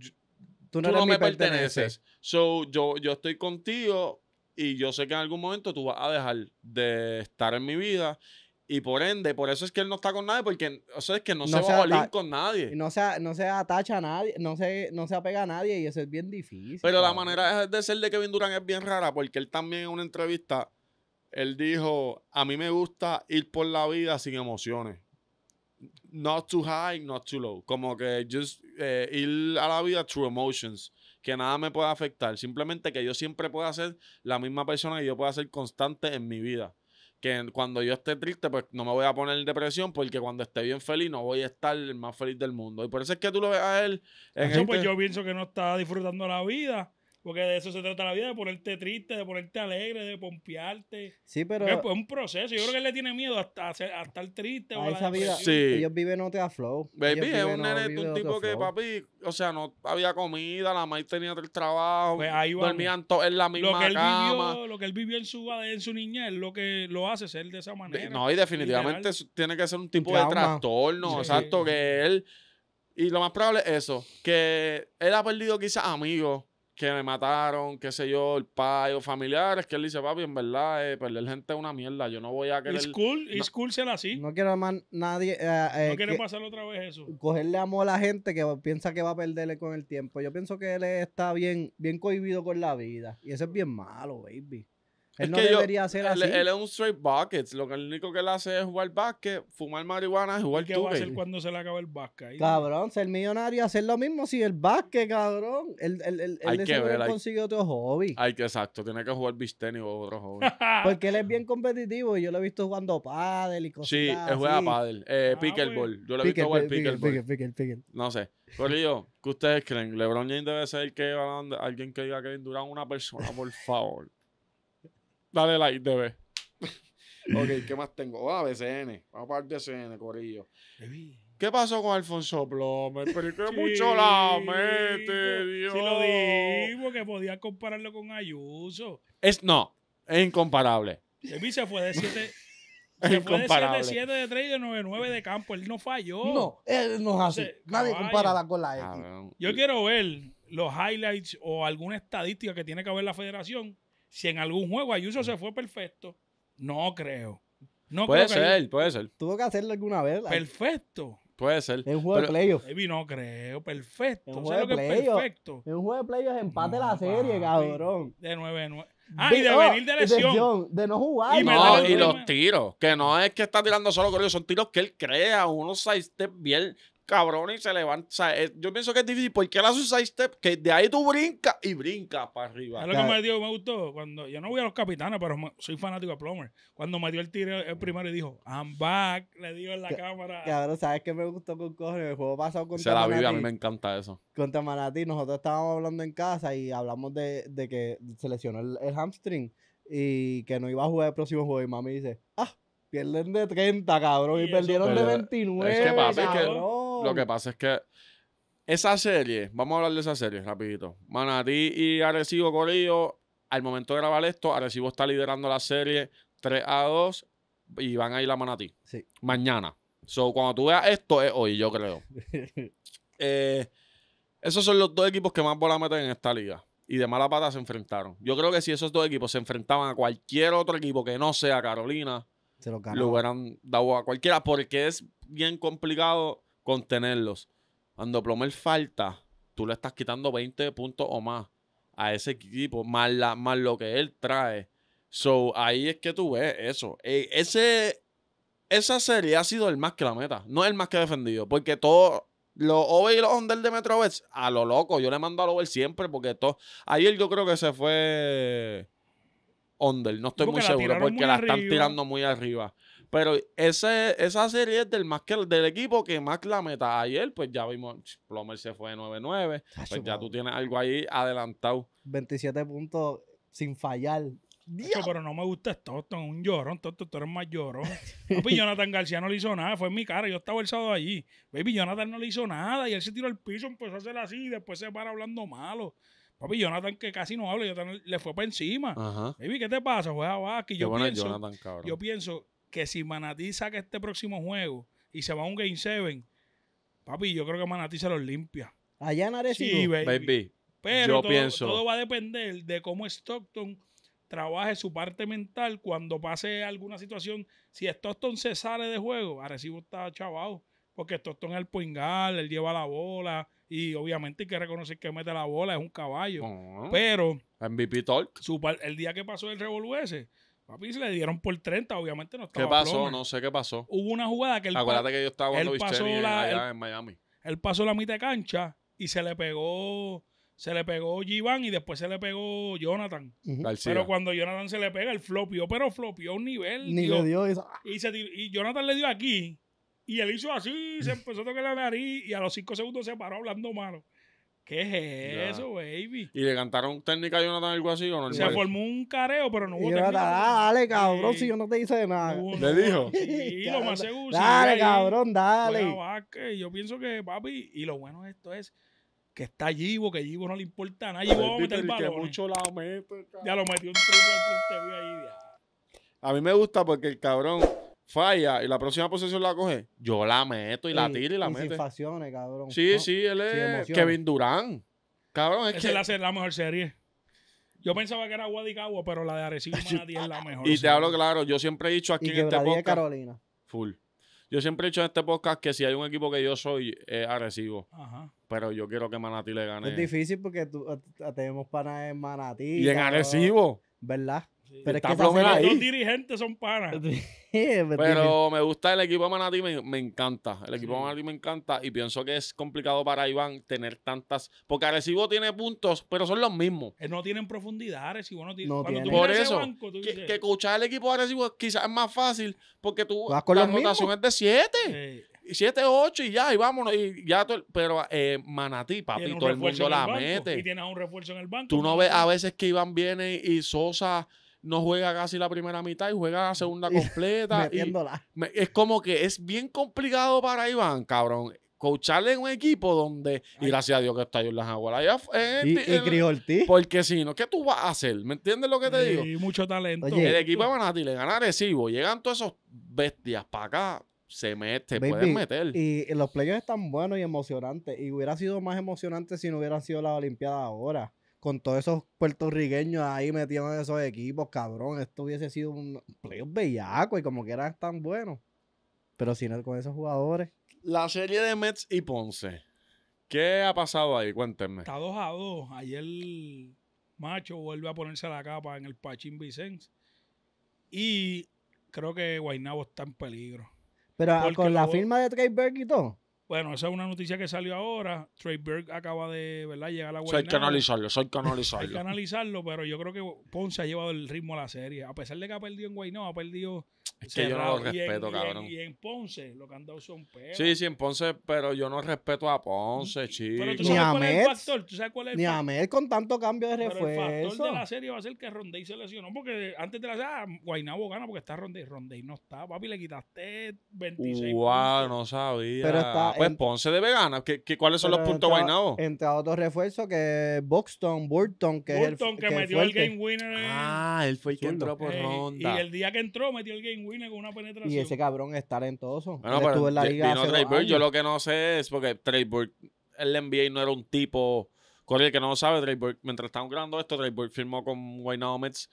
no, me perteneces. So, yo, yo estoy contigo y yo sé que en algún momento tú vas a dejar de estar en mi vida y por ende, por eso es que él no está con nadie, porque o que no, se, va a con nadie. No se, no se atacha a nadie, no se, no se apega a nadie y eso es bien difícil. Pero la manera de ser de Kevin Durant es bien rara, porque él también en una entrevista, él dijo, a mí me gusta ir por la vida sin emociones. Not too high, not too low. Como que just, eh, ir a la vida through emotions que nada me pueda afectar. Simplemente que yo siempre pueda ser la misma persona y yo pueda ser constante en mi vida que cuando yo esté triste, pues no me voy a poner en depresión, porque cuando esté bien feliz, no voy a estar el más feliz del mundo. Y por eso es que tú lo ves a él. pues yo pienso que no está disfrutando la vida. Porque de eso se trata la vida, de ponerte triste, de ponerte alegre, de pompearte. Sí, pero... Es un proceso. Yo creo que él le tiene miedo a estar triste. A sí. ellos viven no te flow. Baby, es un, tipo que, papi, o sea, no había comida, la maíz tenía el trabajo, pues dormían todos en la misma lo que él Vivió, lo que él vivió en su, en niñez, lo que lo hace ser de esa manera. No, y definitivamente tiene que ser un tipo de trastorno, exacto, que él... Y lo más probable es eso, que él ha perdido quizás amigos, que me mataron, qué sé yo, el padre familiares, que él dice, papi, en verdad, eh, perder gente es una mierda, yo no voy a querer... Es cool, es cool ser así. No quiero más nadie... Eh, eh, no quiere pasar otra vez eso. Cogerle amor a la gente que piensa que va a perderle con el tiempo. Yo pienso que él está bien, bien cohibido con la vida y eso es bien malo, baby. Él es no debería hacer así. Él, es un straight bucket. Lo único que él hace es jugar básquet, fumar marihuana y jugar ¿Qué va a hacer cuando se le acabe el básquet? Cabrón, ser millonario hacer lo mismo si el básquet, cabrón. Él, él, él, hay que ver, consigue otro hobby. Hay que, exacto. Tiene que jugar bistén tenis o otro hobby. Porque él es bien competitivo y yo lo he visto jugando pádel y cosas así. Sí, él juega pádel. Eh, ah, pues. pickleball. Yo lo he visto jugar pickleball. pickle. No sé. Corillo, ¿qué ustedes creen? ¿LeBron James debe ser que alguien que diga que a una persona, por favor? Dale like, debe. ok, ¿qué más tengo? Ah, oh, BCN. Vamos a BCN, Corillo. ¿Qué pasó con Alfonso Plomer? Pero que mucho la mete, Dios. Si lo digo, que podía compararlo con Ayuso. Es, no, es incomparable. El se fue de 7... Se fue de 7-7, de 3 de 9-9 de campo. Él no falló. No, él no hace así. Nadie comparada con la X. Yo quiero ver los highlights o alguna estadística que tiene que ver la federación si en algún juego Ayuso se fue perfecto. No creo. No puede ser, puede ser. Tuvo que hacerlo alguna vez. Perfecto. Puede ser. en un juego de playoffs. Baby, no creo. Perfecto. Es un juego de perfecto en un juego de playoffs Empate la serie, cabrón. De 9-9. Ah, de, y de oh, venir de lesión. De, no jugar. Y, no, y los tiros. Que no es que está tirando solo con ellos. son tiros que él crea. Uno side bien, cabrón, y se levanta. O eh, yo pienso que es difícil porque la hace step que de ahí tú brincas y brincas para arriba. Es lo que me dio, me gustó. Cuando, yo no voy a los capitanes, pero soy fanático de Plummer. Cuando me dio el tiro el primero y dijo, I'm back, le dio en la cámara. Cabrón, ¿sabes qué me gustó con Corre? El juego pasado con Se la vive, a mí me encanta eso. Contra Manatí, nosotros estábamos hablando en casa y hablamos de, que se lesionó el, hamstring y que no iba a jugar el próximo juego. Y mami dice, ah, pierden de 30, cabrón, y, perdieron de 29. Es que papi, lo que pasa es que esa serie, vamos a hablar de esa serie rapidito. Manatí y Arecibo Corillo, al momento de grabar esto, Arecibo está liderando la serie 3 a 2 y van a ir a Manatí. Sí. Mañana. So, cuando tú veas esto, es hoy, yo creo. Eh, esos son los dos equipos que más bola meten en esta liga. Y de mala pata se enfrentaron. Yo creo que si esos dos equipos se enfrentaban a cualquier otro equipo que no sea Carolina, se lo, lo hubieran dado a cualquiera, porque es bien complicado contenerlos. Cuando Plomer falta, tú le estás quitando 20 puntos o más a ese equipo, más, lo que él trae. So, ahí es que tú ves eso. E, ese, esa serie ha sido el más que la meta, no el más que defendido, porque todo los over y los under de Metroverse, a lo loco, yo le mando a over siempre porque todo. Ayer yo creo que se fue under, no estoy muy seguro porque la están tirando muy arriba. Pero ese, esa serie es del, más que, del equipo que más la meta. Ayer, pues ya vimos, Plomer se fue 9-9. Pues ya tú tienes algo ahí adelantado. 27 puntos sin fallar. pero no me gusta esto. un llorón, todo tú eres más llorón. Papi, Jonathan García no le hizo nada, fue en mi cara, yo estaba el sábado allí. Baby, Jonathan no le hizo nada y él se tiró al piso, empezó a hacer así y después se para hablando malo. Papi, Jonathan que casi no habla, le fue para encima. Ajá. Baby, ¿qué te pasa? Juega abajo. Yo, yo pienso que si Manatí saca este próximo juego y se va a un Game 7, papi, yo creo que Manatí se los limpia. Allá en Arecibo. Sí, baby. Pero todo, va a depender de cómo Stockton trabaje su parte mental cuando pase alguna situación. Si Stockton se sale de juego, Arecibo está chavado. Porque Stockton es el poingal, él lleva la bola. Y obviamente hay que reconocer que mete la bola, es un caballo. Ah. Pero. MVP Talk. el día que pasó el revolu ese, Papi, se le dieron por 30, obviamente no estaba. ¿Qué pasó? No sé qué pasó. Hubo una jugada que él. Acuérdate que yo estaba en Miami. pasó la mitad de cancha y se le pegó. Se le pegó Giván y después se le pegó Jonathan. Pero cuando Jonathan se le pega, él flopió, pero flopió un nivel. Ni le dio Y, y Jonathan le dio aquí. Y él hizo así, se empezó a tocar la nariz y a los 5 segundos se paró hablando malo. ¿Qué es eso, baby? ¿Y le cantaron técnica a Jonathan algo así o no? Se formó un careo, pero no hubo y Dale, cabrón, si yo no te hice nada. ¿Le dijo? Sí, lo más seguro. Dale, cabrón, dale. yo pienso que, papi, y lo bueno de esto es que está Givo, que Givo no le importa nada. Givo va el balón. Que mucho la Ya lo metió un triple vio ahí. A mí me gusta porque el cabrón falla y la próxima posesión la coge, yo la meto y, la tiro y la meto. Sin cabrón. Sí, sí, él es Kevin Durán. Cabrón, es que... es la, la mejor serie. Yo pensaba que era Guadicagua, pero la de Arecibo Manatí es la mejor. Y te hablo claro, yo siempre he dicho aquí en este podcast. Carolina. Full. Yo siempre he dicho en este podcast que si hay un equipo que yo soy, es Arecibo. Ajá. Pero yo quiero que Manatí le gane. Es difícil porque tú, tenemos panas en Manatí. Y en Arecibo. ¿Verdad? Pero que Los dirigentes son panas. Pero me gusta el equipo de Manatí, me, encanta. El equipo de Manatí me encanta y pienso que es complicado para Iván tener tantas. Porque Arecibo tiene puntos, pero son los mismos. Eh, no tienen profundidad, Arecibo no tiene. tú Por eso, Que, que escuchar el equipo de Arecibo quizás es más fácil porque tú. Vas con la es de 7, y 7, 8 y ya, y vámonos. ya pero eh, Manatí, papi, todo el mundo la mete. Y tienes un refuerzo en el banco. Tú no ves a veces que Iván viene y Sosa no juega casi la primera mitad y juega la segunda completa. es como que es bien complicado para Iván, cabrón. Coacharle en un equipo donde, y gracias a Dios que está yo en las aguas. y, Porque si no, ¿qué tú vas a hacer? ¿Me entiendes lo que te digo? Y mucho talento. el equipo de Manati le gana agresivo. Llegan todos esos bestias para acá se mete, pueden meter. Y, los playoffs están buenos y emocionantes. Y hubiera sido más emocionante si no hubiera sido La Olimpiada ahora con todos esos puertorriqueños ahí metidos en esos equipos, cabrón, esto hubiese sido un playoff bellaco y como que eran tan buenos. Pero sin no con esos jugadores. La serie de Mets y Ponce. ¿Qué ha pasado ahí? Cuéntenme. Está 2 a 2. Ayer Macho vuelve a ponerse la capa en el Pachín Vicente. Y creo que Guainabo está en peligro. Pero ah, con la firma de Trey Berg y todo. Bueno, esa es una noticia que salió ahora. Trey Burke acaba de ¿verdad? llegar a la web. Hay que analizarlo, pero yo creo que Ponce ha llevado el ritmo a la serie. A pesar de que ha perdido en Guaynabo, ha perdido es que yo no lo respeto, cabrón. Y en, Ponce lo que han dado son perros. Sí, sí, en Ponce, pero yo no respeto a Ponce, chico. Pero tú Ni ¿Tú sabes cuál es el Ni a con tanto cambio de refuerzo. Pero el factor de la serie va a ser que Rondey se lesionó. Porque antes de la serie, ah, Guainabo gana porque está Rondey. Rondey no está, papi, le quitaste 26 Wow, no sabía. Pero está ah, pues Ponce debe ganar. ¿Qué, cuáles son los puntos Guaynabo? Entre otros refuerzos que Buxton, Burton, que Burton, es que, que metió el, game winner. Ah, él fue el que entró por eh, Ronda. Y el día que entró metió el game winner una penetración. Y ese cabrón es talentoso. Bueno, en la liga yo lo que no sé es porque Trey Burke, el NBA no era un tipo. Corre, que no lo sabe, Trey Burke, mientras estaban grabando esto, Trey Burke firmó con Wayne Mets.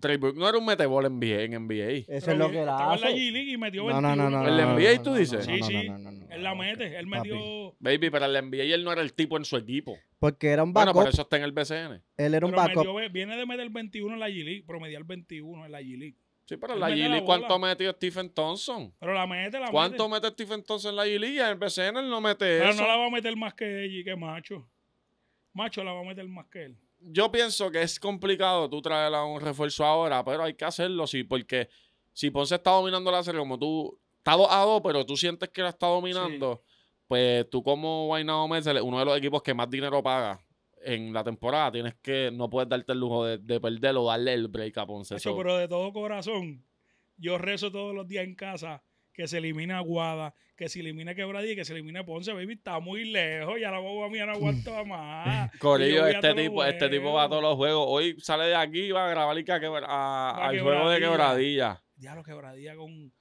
Trey Burke no era un metebol en NBA. En NBA. Eso es lo que era. Estaba en la G League y metió no, 21. No, no, no. ¿El NBA tú dices? sí, sí. él la mete. Él metió... Baby, pero el NBA él no era el tipo en su equipo. Porque era un backup. Bueno, por eso está en el BCN. Él era un pero backup. viene de meter 21 en la G League. el 21 en la G League. Sí, pero la G ¿cuánto metido Stephen Thompson? Pero la mete, la ¿Cuánto mete, Stephen Thompson en la G League? El BCN él no mete pero eso. Pero no la va a meter más que ella, que Macho. Macho la va a meter más que él. Yo pienso que es complicado tú traer a un refuerzo ahora, pero hay que hacerlo, sí, porque si Ponce está dominando la serie como tú, está 2 a 2, pero tú sientes que la está dominando, pues tú como Guaynabo Mercedes, uno de los equipos que más dinero paga en la temporada tienes que, no puedes darte el lujo de, perderlo, darle el break a Ponce. Eso, pero de todo corazón, yo rezo todos los días en casa que se elimine Aguada, que se elimine Quebradilla y que se elimine Ponce, baby, está muy lejos, ya la boba mía no aguanta más. Corillo, este tipo, este tipo va a todos los juegos. Hoy sale de aquí y va a grabar el juego de Quebradilla. Ya lo Quebradilla con,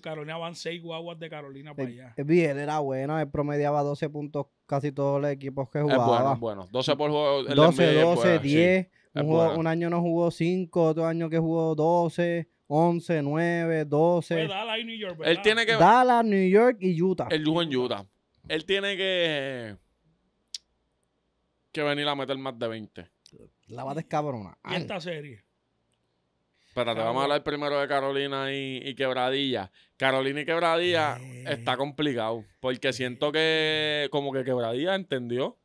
Carolina van seis guaguas de Carolina para allá. Eh, bien, era bueno él promediaba 12 puntos casi todos los equipos que jugaba. bueno, bueno. 12 por juego. 12, 12, 10. Un, año no jugó 5, otro año que jugó 12. 11, 9, 12. Dallas y New York. Él Dallas, New York y Utah. Él jugó en Utah. Él tiene que. Que venir a meter más de 20. La va a descabronar. esta serie. Espérate, vamos a hablar primero de Carolina y Quebradilla. Carolina y Quebradía eh. está complicado. Porque siento que eh. como que Quebradía entendió.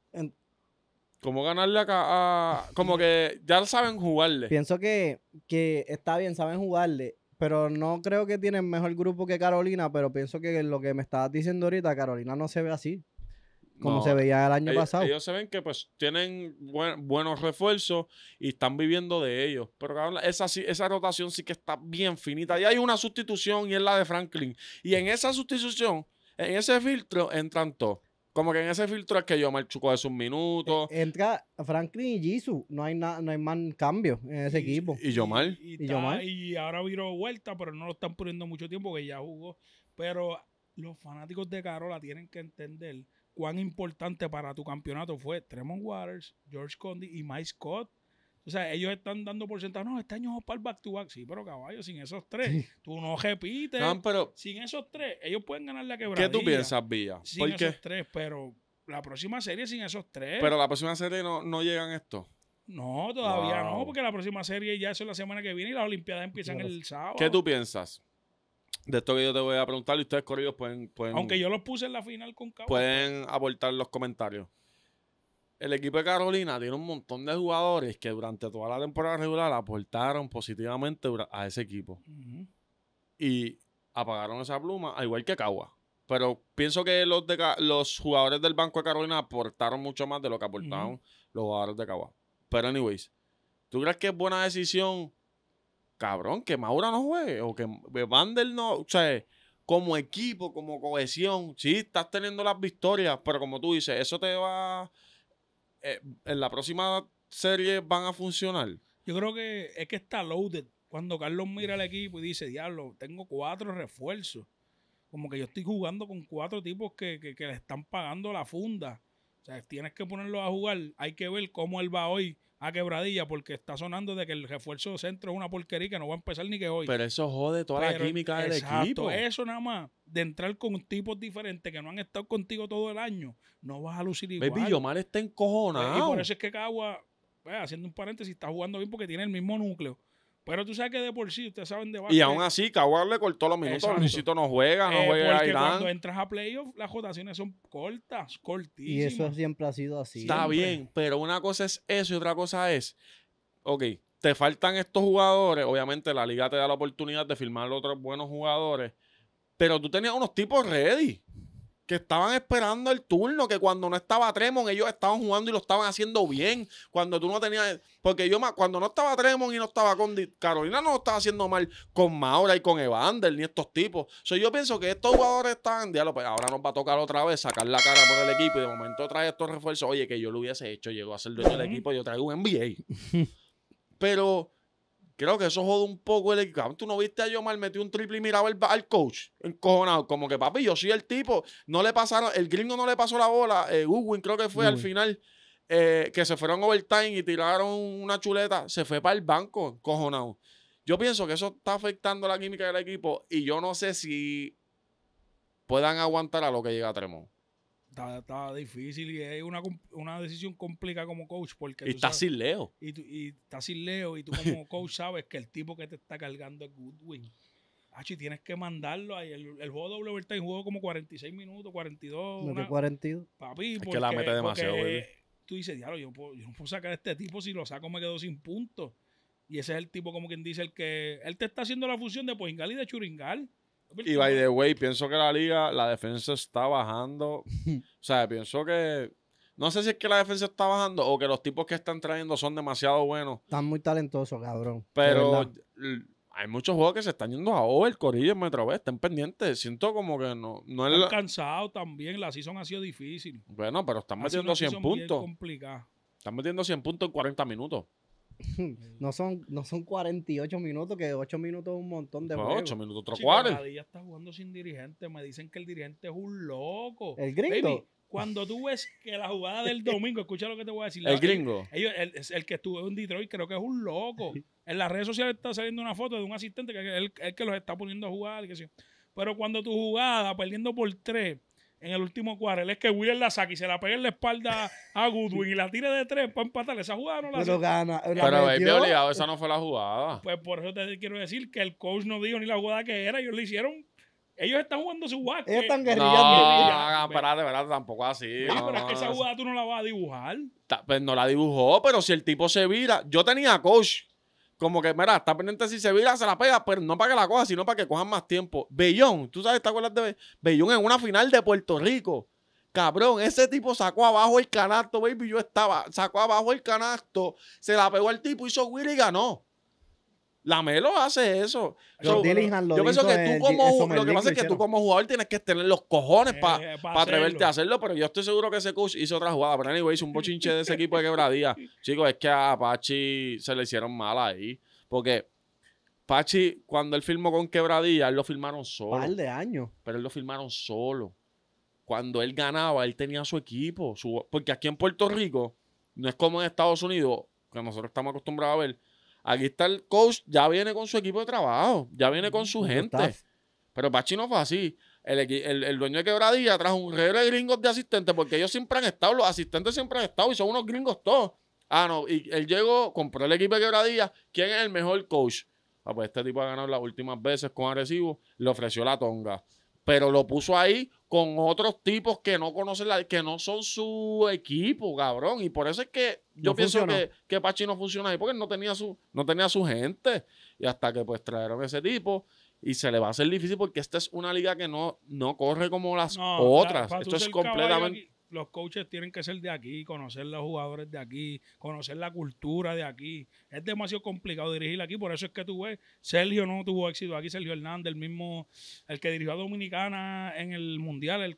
¿Cómo ganarle acá, Como que ya saben jugarle. Pienso que, que está bien, saben jugarle. Pero no creo que tienen mejor grupo que Carolina. Pero pienso que lo que me estabas diciendo ahorita, Carolina no se ve así como se veía el año pasado. Ellos se ven que pues tienen buenos refuerzos y están viviendo de ellos. Pero esa, rotación sí que está bien finita. Y hay una sustitución y es la de Franklin. Y en esa sustitución, en ese filtro, entran todos. Como que en ese filtro es que yo me chuco de sus minutos. E, entra Franklin y Jisoo. No hay, no hay más cambio en ese equipo. Y Yomar. Y, ahora viró vuelta, pero no lo están poniendo mucho tiempo que ya jugó. Pero los fanáticos de Carola tienen que entender importante para tu campeonato fue Tremont Waters, George Condi y Mike Scott. O sea, ellos están dando por sentado, no, este año es para el back to back. Sí, pero caballo, sin esos tres, tú no repites. sin esos tres, ellos pueden ganar la quebrada. ¿Qué tú piensas, Villa? Sin esos tres, pero la próxima serie sin esos tres. Pero la próxima serie no, no llegan estos. No, todavía no, porque la próxima serie ya es la semana que viene y las Olimpiadas empiezan el sábado. ¿Qué tú piensas? de esto que yo te voy a preguntar y ustedes corridos pueden, pueden, Aunque yo los puse en la final con Pueden aportar los comentarios. El equipo de Carolina tiene un montón de jugadores que durante toda la temporada regular aportaron positivamente a ese equipo. Y apagaron esa pluma, al igual que Cagua. Pero pienso que los, de, los jugadores del Banco de Carolina aportaron mucho más de lo que aportaron los jugadores de Cagua. Pero anyways, ¿tú crees que es buena decisión cabrón, que Maura no juegue o que Vander no, o sea, como equipo, como cohesión, sí, estás teniendo las victorias, pero como tú dices, eso te va, eh, en la próxima serie van a funcionar. Yo creo que es que está loaded. Cuando Carlos mira al equipo y dice, diablo, tengo cuatro refuerzos. Como que yo estoy jugando con cuatro tipos que, que, que le están pagando la funda. O sea, tienes que ponerlo a jugar. Hay que ver cómo él va hoy a Quebradilla porque está sonando de que el refuerzo de centro es una porquería que no va a empezar ni que hoy. Pero eso jode toda la química del exacto, Eso nada más, de entrar con tipos diferentes que no han estado contigo todo el año, no vas a lucir igual. Baby, mal está en cojona. y por eso es que Cagua, haciendo un paréntesis, está jugando bien porque tiene el mismo núcleo. Pero tú sabes que de por sí, ustedes saben de Y aún así, Kawhi le cortó los minutos. Luisito no juega, no eh, juega Irán. cuando entras a playoff, las rotaciones son cortas, cortísimas. Y eso siempre ha sido así. Está bien, pero una cosa es eso y otra cosa es, ok, te faltan estos jugadores. Obviamente la liga te da la oportunidad de firmar otros buenos jugadores. Pero tú tenías unos tipos ready que estaban esperando el turno, que cuando no estaba Tremon, ellos estaban jugando y lo estaban haciendo bien. Cuando tú no tenías. Porque yo, cuando no estaba Tremon y no estaba con Carolina, no lo estaba haciendo mal con Maura y con Evander, ni estos tipos. sea, yo pienso que estos jugadores están. pues ahora nos va a tocar otra vez sacar la cara por el equipo y de momento trae estos refuerzos. Oye, que yo lo hubiese hecho, llegó a ser dueño del equipo, y yo traigo un NBA. Pero Creo que eso jode un poco el equipo. Tú no viste a Yomar, metió un triple y miraba al coach, encojonado. Como que, papi, yo soy el tipo. No le pasaron, el gringo no le pasó la bola. Eh, creo que fue al final. Eh, que se fueron overtime y tiraron una chuleta, se fue para el banco, encojonado. Yo pienso que eso está afectando la química del equipo y yo no sé si puedan aguantar a lo que llega a Está, difícil y es una, decisión complicada como coach porque... Y está sin Leo. Y, tú, y estás sin Leo y tú como coach sabes que el tipo que te está cargando es Goodwin. Hachi, tienes que mandarlo ahí. El, el juego está en juego como 46 minutos, 42. que 42. Papi, porque, que la mete demasiado, Tú dices, diablo, yo, yo no puedo sacar a este tipo. Si lo saco, me quedo sin puntos. Y ese es el tipo, como quien dice, el que. Él te está haciendo la fusión de Poingal y de Churingal. Y by the way, pienso que la liga, la defensa está bajando. o sea, pienso que. No sé si es que la defensa está bajando o que los tipos que están trayendo son demasiado buenos. Están muy talentosos, cabrón. Pero hay muchos juegos que se están yendo a over, Corillo, Metro B, estén pendientes. Siento como que no, no Están cansados también, la season ha sido difícil. Bueno, pero están metiendo 100 puntos. Están metiendo 100 puntos en 40 minutos. no son, no son 48 minutos, que 8 minutos un montón de 8 minutos, otro cuarto. está jugando sin dirigente. Me dicen que el dirigente es un loco. El gringo. cuando tú ves que la jugada del domingo, escucha lo que te voy a decir. El gringo. el, que estuvo en Detroit creo que es un loco. En las redes sociales está saliendo una foto de un asistente que es el, que los está poniendo a jugar. Pero cuando tu jugada, perdiendo por 3, en el último cuarto es que Will la saque y se la pega en la espalda a Goodwin y la tira de tres para empatar. Esa jugada no la Pero gana. La Pero baby obligado, esa no fue la jugada. Pues por eso te quiero decir que el coach no dijo ni la jugada que era. Ellos le hicieron ellos están jugando su guac. Ellos están guerrillando. No, de verdad tampoco así. No, pero es que esa jugada tú no la vas a dibujar. pues no la dibujó, pero si el tipo se vira. Yo tenía coach como que, mira, está pendiente si se vira, se la pega, pero pues no para que la coja, sino para que cojan más tiempo. Bellón, tú sabes, ¿te acuerdas de Bellón en una final de Puerto Rico? Cabrón, ese tipo sacó abajo el canasto, baby. Yo estaba, sacó abajo el canasto, se la pegó al tipo, hizo Willy y ganó. La Melo hace eso. yo pienso que tú como lo que pasa es que tú como jugador tienes que tener los cojones para eh, atreverte a hacerlo, pero yo estoy seguro que ese coach hizo otra jugada. Pero anyway, hizo un bochinche de ese equipo de quebradía. Chicos, es que a Pachi se le hicieron mal ahí. Porque Pachi, cuando él filmó con Quebradía él lo filmaron solo. Un par de años. Pero él lo filmaron solo. Cuando él ganaba, él tenía su equipo. porque aquí en Puerto Rico, no es como en Estados Unidos, que nosotros estamos acostumbrados a ver Aquí está el coach, ya viene con su equipo de trabajo, ya viene con su gente. Pero Pachi no fue así. El, dueño de Quebradilla trajo un rey de gringos de asistentes, porque ellos siempre han estado, los asistentes siempre han estado y son unos gringos todos. Ah, no, y él llegó, compró el equipo de Quebradilla. ¿Quién es el mejor coach? Ah, pues este tipo ha ganado las últimas veces con Arecibo, le ofreció la tonga pero lo puso ahí con otros tipos que no conocen la, que no son su equipo, cabrón. Y por eso es que yo pienso que, que, Pachi no funciona ahí, porque no tenía su, no tenía su gente. Y hasta que pues trajeron ese tipo. Y se le va a hacer difícil porque esta es una liga que no, no corre como las otras. Esto es completamente los coaches tienen que ser de aquí, conocer los jugadores de aquí, conocer la cultura de aquí. Es demasiado complicado dirigir aquí, por eso es que tú ves, Sergio no tuvo éxito aquí, Sergio Hernández, el mismo, el que dirigió a Dominicana en el Mundial, el,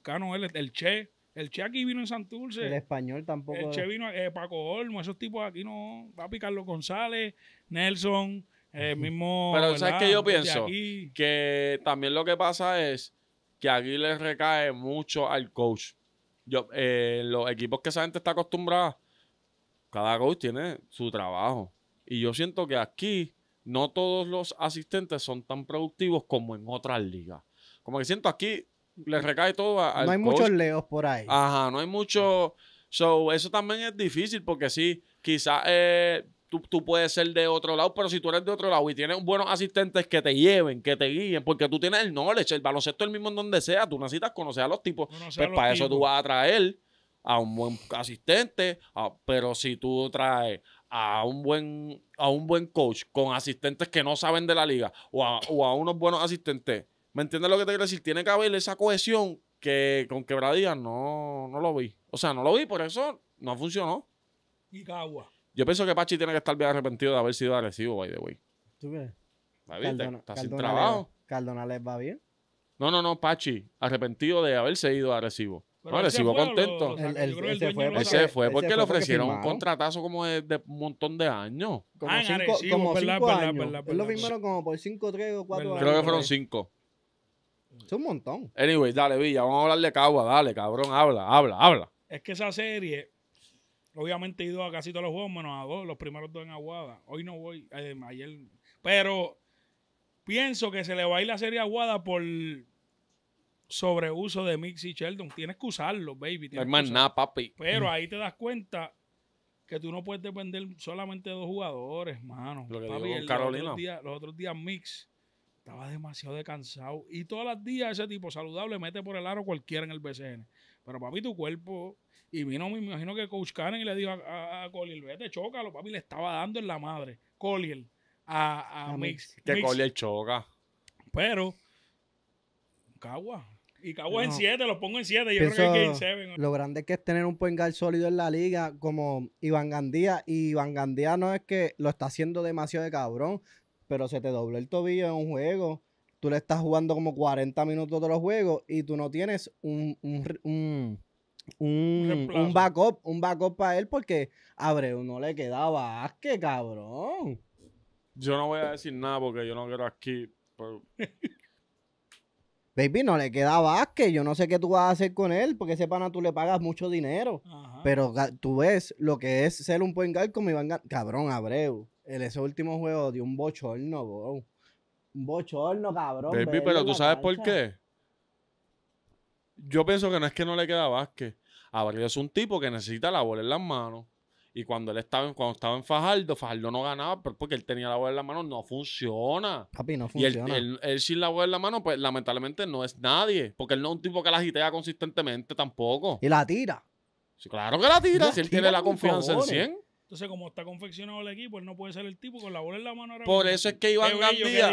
Cano, el, el Che, el Che aquí vino en Santurce. El español tampoco. El Che vino, eh, Paco Olmo, esos tipos aquí no, Papi Carlos González, Nelson, el eh, mismo... Pero ¿sabes que yo pienso? Que también lo que pasa es que aquí le recae mucho al coach. Yo, eh, los equipos que esa gente está acostumbrada, cada coach tiene su trabajo. Y yo siento que aquí no todos los asistentes son tan productivos como en otras ligas. Como que siento aquí le recae todo a, No hay muchos leos por ahí. Ajá, no hay mucho. show eso también es difícil porque sí, quizás eh, tú, puedes ser de otro lado, pero si tú eres de otro lado y tienes buenos asistentes que te lleven, que te guíen, porque tú tienes el knowledge, el baloncesto es el mismo en donde sea, tú necesitas conocer a los tipos, pues para eso tú vas a traer a un buen asistente, pero si tú traes a un buen a un buen coach con asistentes que no saben de la liga o a, unos buenos asistentes, ¿me entiendes lo que te quiero decir? Tiene que haber esa cohesión que con quebradías, no, no lo vi. O sea, no lo vi, por eso no funcionó. Y Cagua. Yo pienso que Pachi tiene que estar bien arrepentido de haber sido agresivo, by the way. ¿Tú crees? Cardona, está sin trabajo. Cardonales Cardona les va bien. No, no, no, Pachi, arrepentido de haberse ido agresivo. no, él contento. se fue porque, ese fue porque le ofrecieron un contratazo como de, de, un montón de años. Como ah, cinco, Arecibo, como perla, años. Verdad, lo firmaron como por 5, 3 o 4 años. Creo que fueron 5. Es un montón. Anyway, dale, Villa, vamos a hablar de Cagua, dale, cabrón, habla, habla, habla. Es que esa serie Obviamente he ido a casi todos los juegos, menos a dos, los primeros dos en Aguada. Hoy no voy, eh, ayer. Pero pienso que se le va a ir la serie Aguada por sobreuso de Mix y Sheldon. Tienes que usarlo, baby. No hay más nada, papi. Pero mm. ahí te das cuenta que tú no puedes depender solamente de dos jugadores, mano. Lo que Carolina. Los, otros días, Mix estaba demasiado descansado. cansado. Y todos los días ese tipo saludable mete por el aro cualquiera en el BCN. Pero papi, tu cuerpo. Y vino, me imagino que Coach Cannon y le dijo a, Collier, vete, chócalo, papi, le estaba dando en la madre. Collier. A, a, Mix. Que Collier choca. Pero, Cagua. Y Cagua en 7, lo pongo en 7. Yo creo que es Game 7. Lo grande que es tener un guard sólido en la liga como Iván Gandía. Y Iván Gandía no es que lo está haciendo demasiado de cabrón, pero se te dobló el tobillo en un juego tú le estás jugando como 40 minutos de los juegos y tú no tienes un, un, un, backup, un backup para él porque a Abreu no le quedaba asque, cabrón. Yo no voy a decir nada porque yo no quiero aquí. Baby, no le queda asque. Yo no sé qué tú vas a hacer con él, porque ese pana tú le pagas mucho dinero. Pero tú ves lo que es ser un point guard como Iván Cabrón, Abreu. El, ese último juego dio un bochorno, bro un bochorno, cabrón. pero tú sabes por qué. Yo pienso que no es que no le queda A Abril es un tipo que necesita la bola en las manos. Y cuando él estaba, cuando estaba en Fajardo, Fajardo no ganaba porque él tenía la bola en la mano. No funciona. Papi, no funciona. Y él, sin la bola en la mano, pues lamentablemente no es nadie. Porque él no es un tipo que la agitea consistentemente tampoco. Y la tira. Sí, claro que la tira. si él tiene la confianza en 100. Entonces, como está confeccionado el equipo, él no puede ser el tipo con la bola en la mano. Ahora por eso es que Iván Gandía.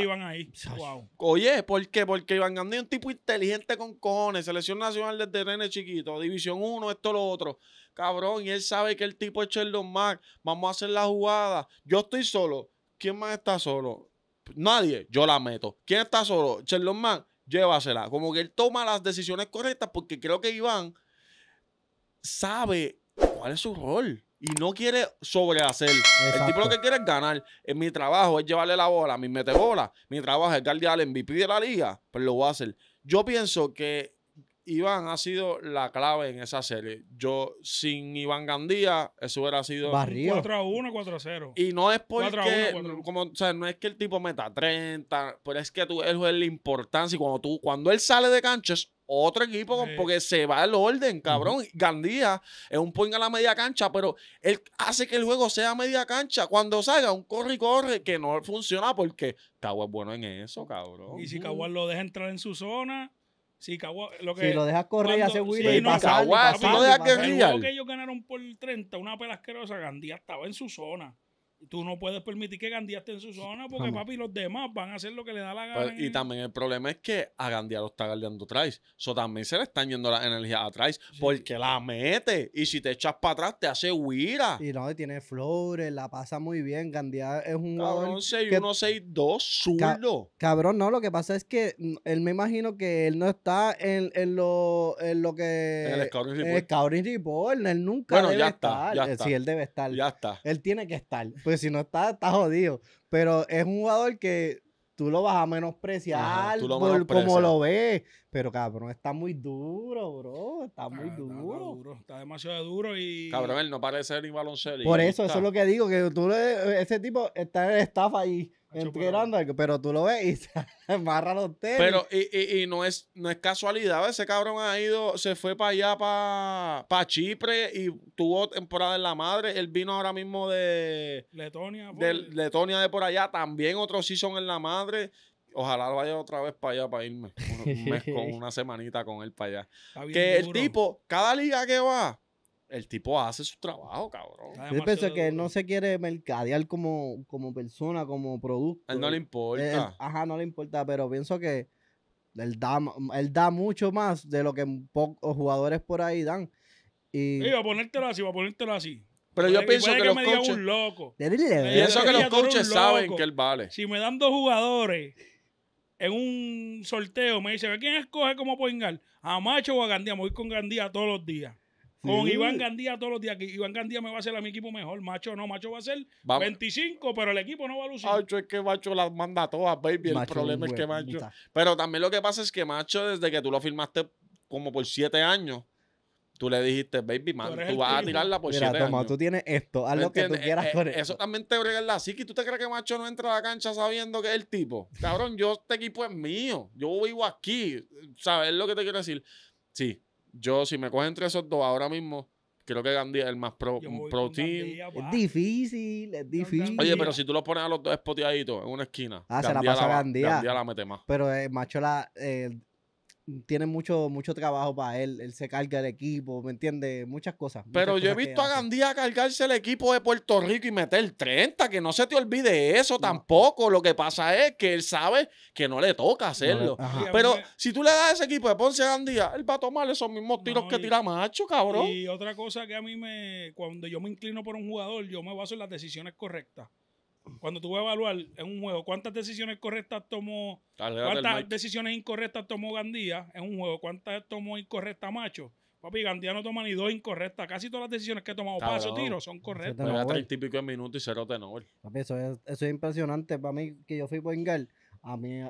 Oye, ¿por qué? Porque Iván Gandía es un tipo inteligente con cojones. Selección Nacional de René Chiquito, División 1, esto, lo otro. Cabrón, y él sabe que el tipo es Sheldon Mac. Vamos a hacer la jugada. Yo estoy solo. ¿Quién más está solo? Nadie. Yo la meto. ¿Quién está solo? Sheldon Mac, llévasela. Como que él toma las decisiones correctas porque creo que Iván sabe cuál es su rol y no quiere sobrehacer. El tipo lo que quiere es ganar. En mi trabajo es llevarle la bola, mete bola. Mi trabajo es guardiar el MVP de la liga, pero pues lo voy a hacer. Yo pienso que Iván ha sido la clave en esa serie. Yo, sin Iván Gandía, eso hubiera sido. 4 a 1, 4 a 0. Y no es porque. Como, o no es que el tipo meta 30, pero es que tú, es la importancia. Y cuando, tú, cuando él sale de cancha, otro equipo porque se va el orden, cabrón. Gandía es un point a la media cancha, pero él hace que el juego sea media cancha. Cuando salga un corre y corre que no funciona porque Caguas es bueno en eso, cabrón. Y si Caguas lo deja entrar en su zona, si Caguas lo que Si lo correr y hace Willy y no, Caguas, si lo que El juego que ellos ganaron por 30, una pelasquerosa, Gandía estaba en su zona. Tú no puedes permitir que Gandía esté en su zona porque, papi, los demás van a hacer lo que le da la pues, gana. y también el problema es que a Gandía lo está guardeando Trice. So también se le están yendo la energía a porque la mete. Y si te echas para atrás, te hace huira. Y no, tiene flores, la pasa muy bien. Gandía es un cabrón, 6 cabrón, no, lo que pasa es que él me imagino que él no está en, lo, en lo que. En el Scouting Report. El Scouting Report. Él nunca bueno, ya está, Ya eh, está. Sí, él debe estar. Ya está. Él tiene que estar. Pues, si no está, está jodido. Pero es un jugador que tú lo vas a menospreciar por como lo ves. Pero cabrón, está muy duro, bro. Está, muy duro. Está, demasiado duro y. Cabrón, él no parece ni baloncesto. Por eso, eso es lo que digo, que tú ese tipo está en estafa ahí pero, tú lo ves y barra los tenis. Pero, y, no, es, no es casualidad, ese cabrón ha ido, se fue para allá, para, para Chipre y tuvo temporada en la madre. Él vino ahora mismo de Letonia, de Letonia de por allá, también otro season en la madre. Ojalá vaya otra vez para allá para irme mes con una semanita con él para allá. que el tipo, cada liga que va, el tipo hace su trabajo, cabrón. Yo pienso que él no se quiere mercadear como, como persona, como producto. él no le importa. ajá, no le importa, pero pienso que él da, mucho más de lo que pocos jugadores por ahí dan. Y... Iba a ponértelo así, va a ponértelo así. Pero yo pienso que, los me coaches... Un loco. Pienso que los coaches saben que él vale. Si me dan dos jugadores en un sorteo, me dicen, ¿quién escoge como pongar? ¿A Macho o a Gandía? Me voy con Gandía todos los días. Con Iván Gandía todos los días. Aquí. Iván Gandía me va a hacer a mi equipo mejor. Macho no, Macho va a ser 25, pero el equipo no va a lucir. Macho es que Macho las manda todas, baby. El problema es que Macho. Pero también lo que pasa es que Macho, desde que tú lo firmaste como por 7 años, tú le dijiste, baby, man, tú, vas a tirarla por 7 años tú tienes esto, haz lo que tú quieras eh, con eh, eso. Eso también te brega la psiqui. ¿Tú te crees que Macho no entra a la cancha sabiendo que es el tipo? Cabrón, yo, este equipo es mío. Yo vivo aquí. ¿Sabes lo que te quiero decir? Sí, yo, si me coge entre esos dos ahora mismo, creo que Gandía es el más pro, es difícil, es difícil. Oye, pero si tú los pones a los dos espoteaditos en una esquina. Ah, se la pasa Gandía. Gandía la mete más. Pero eh, macho la, eh, tiene mucho, mucho trabajo para él. Él se carga el equipo, ¿me entiendes? Muchas cosas. Pero yo he visto a Gandía cargarse el equipo de Puerto Rico y meter 30, que no se te olvide eso tampoco. Lo que pasa es que él sabe que no le toca hacerlo. Pero si tú le das ese equipo de Ponce a Gandía, él va a tomar esos mismos tiros que tira Macho, cabrón. Y otra cosa que a mí me, cuando yo me inclino por un jugador, yo me baso en las decisiones correctas cuando tú vas a evaluar en un juego, ¿cuántas decisiones correctas tomó? ¿Cuántas decisiones incorrectas tomó Gandía en un juego? ¿Cuántas tomó incorrecta Macho? Papi, Gandía no toma ni dos incorrectas. Casi todas las decisiones que ha tomado para tiro, son correctas. Me típico en minuto y cero tenor. Papi, eso es, eso es impresionante. Para mí, que yo fui buen a mí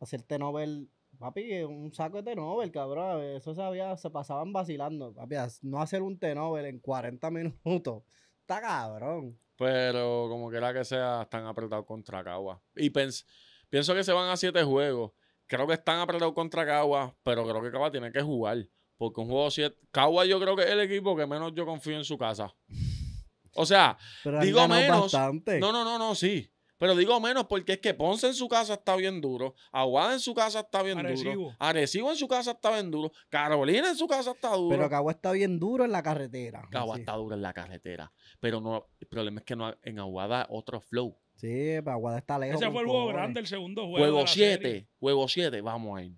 hacer Nobel Papi, un saco de tenovel, cabrón. Eso sabía, se pasaban vacilando. Papi, no hacer un tenovel en 40 minutos cabrón. Pero como quiera que sea, están apretados contra Cagua. Y pienso que se van a siete juegos. Creo que están apretados contra Cagua, pero creo que Cagua tiene que jugar. Porque un juego 7. Cagua yo creo que es el equipo que menos yo confío en su casa. O sea, digo menos. No, no, no, no, sí. Pero digo menos porque es que Ponce en su casa está bien duro, Aguada en su casa está bien duro, Arecibo en su casa está bien duro, Carolina en su casa está duro. Pero Cagua está bien duro en la carretera. Cagua está duro en la carretera, pero no el problema es que no, en Aguada otro flow. Sí, pero Aguada está lejos. Ese fue el juego grande, el segundo juego. Juego 7, juego 7, vamos ahí.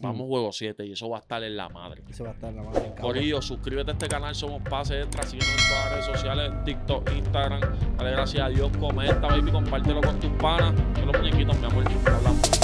Vamos mm. juego 7 y eso va a estar en la madre. Eso va a estar en la madre. Corillo, suscríbete a este canal, somos Pase Extra, síguenos en todas las redes sociales, TikTok, Instagram. Dale gracias a Dios, comenta, baby, compártelo con tus panas. Son los muñequitos, mi amor, hablamos.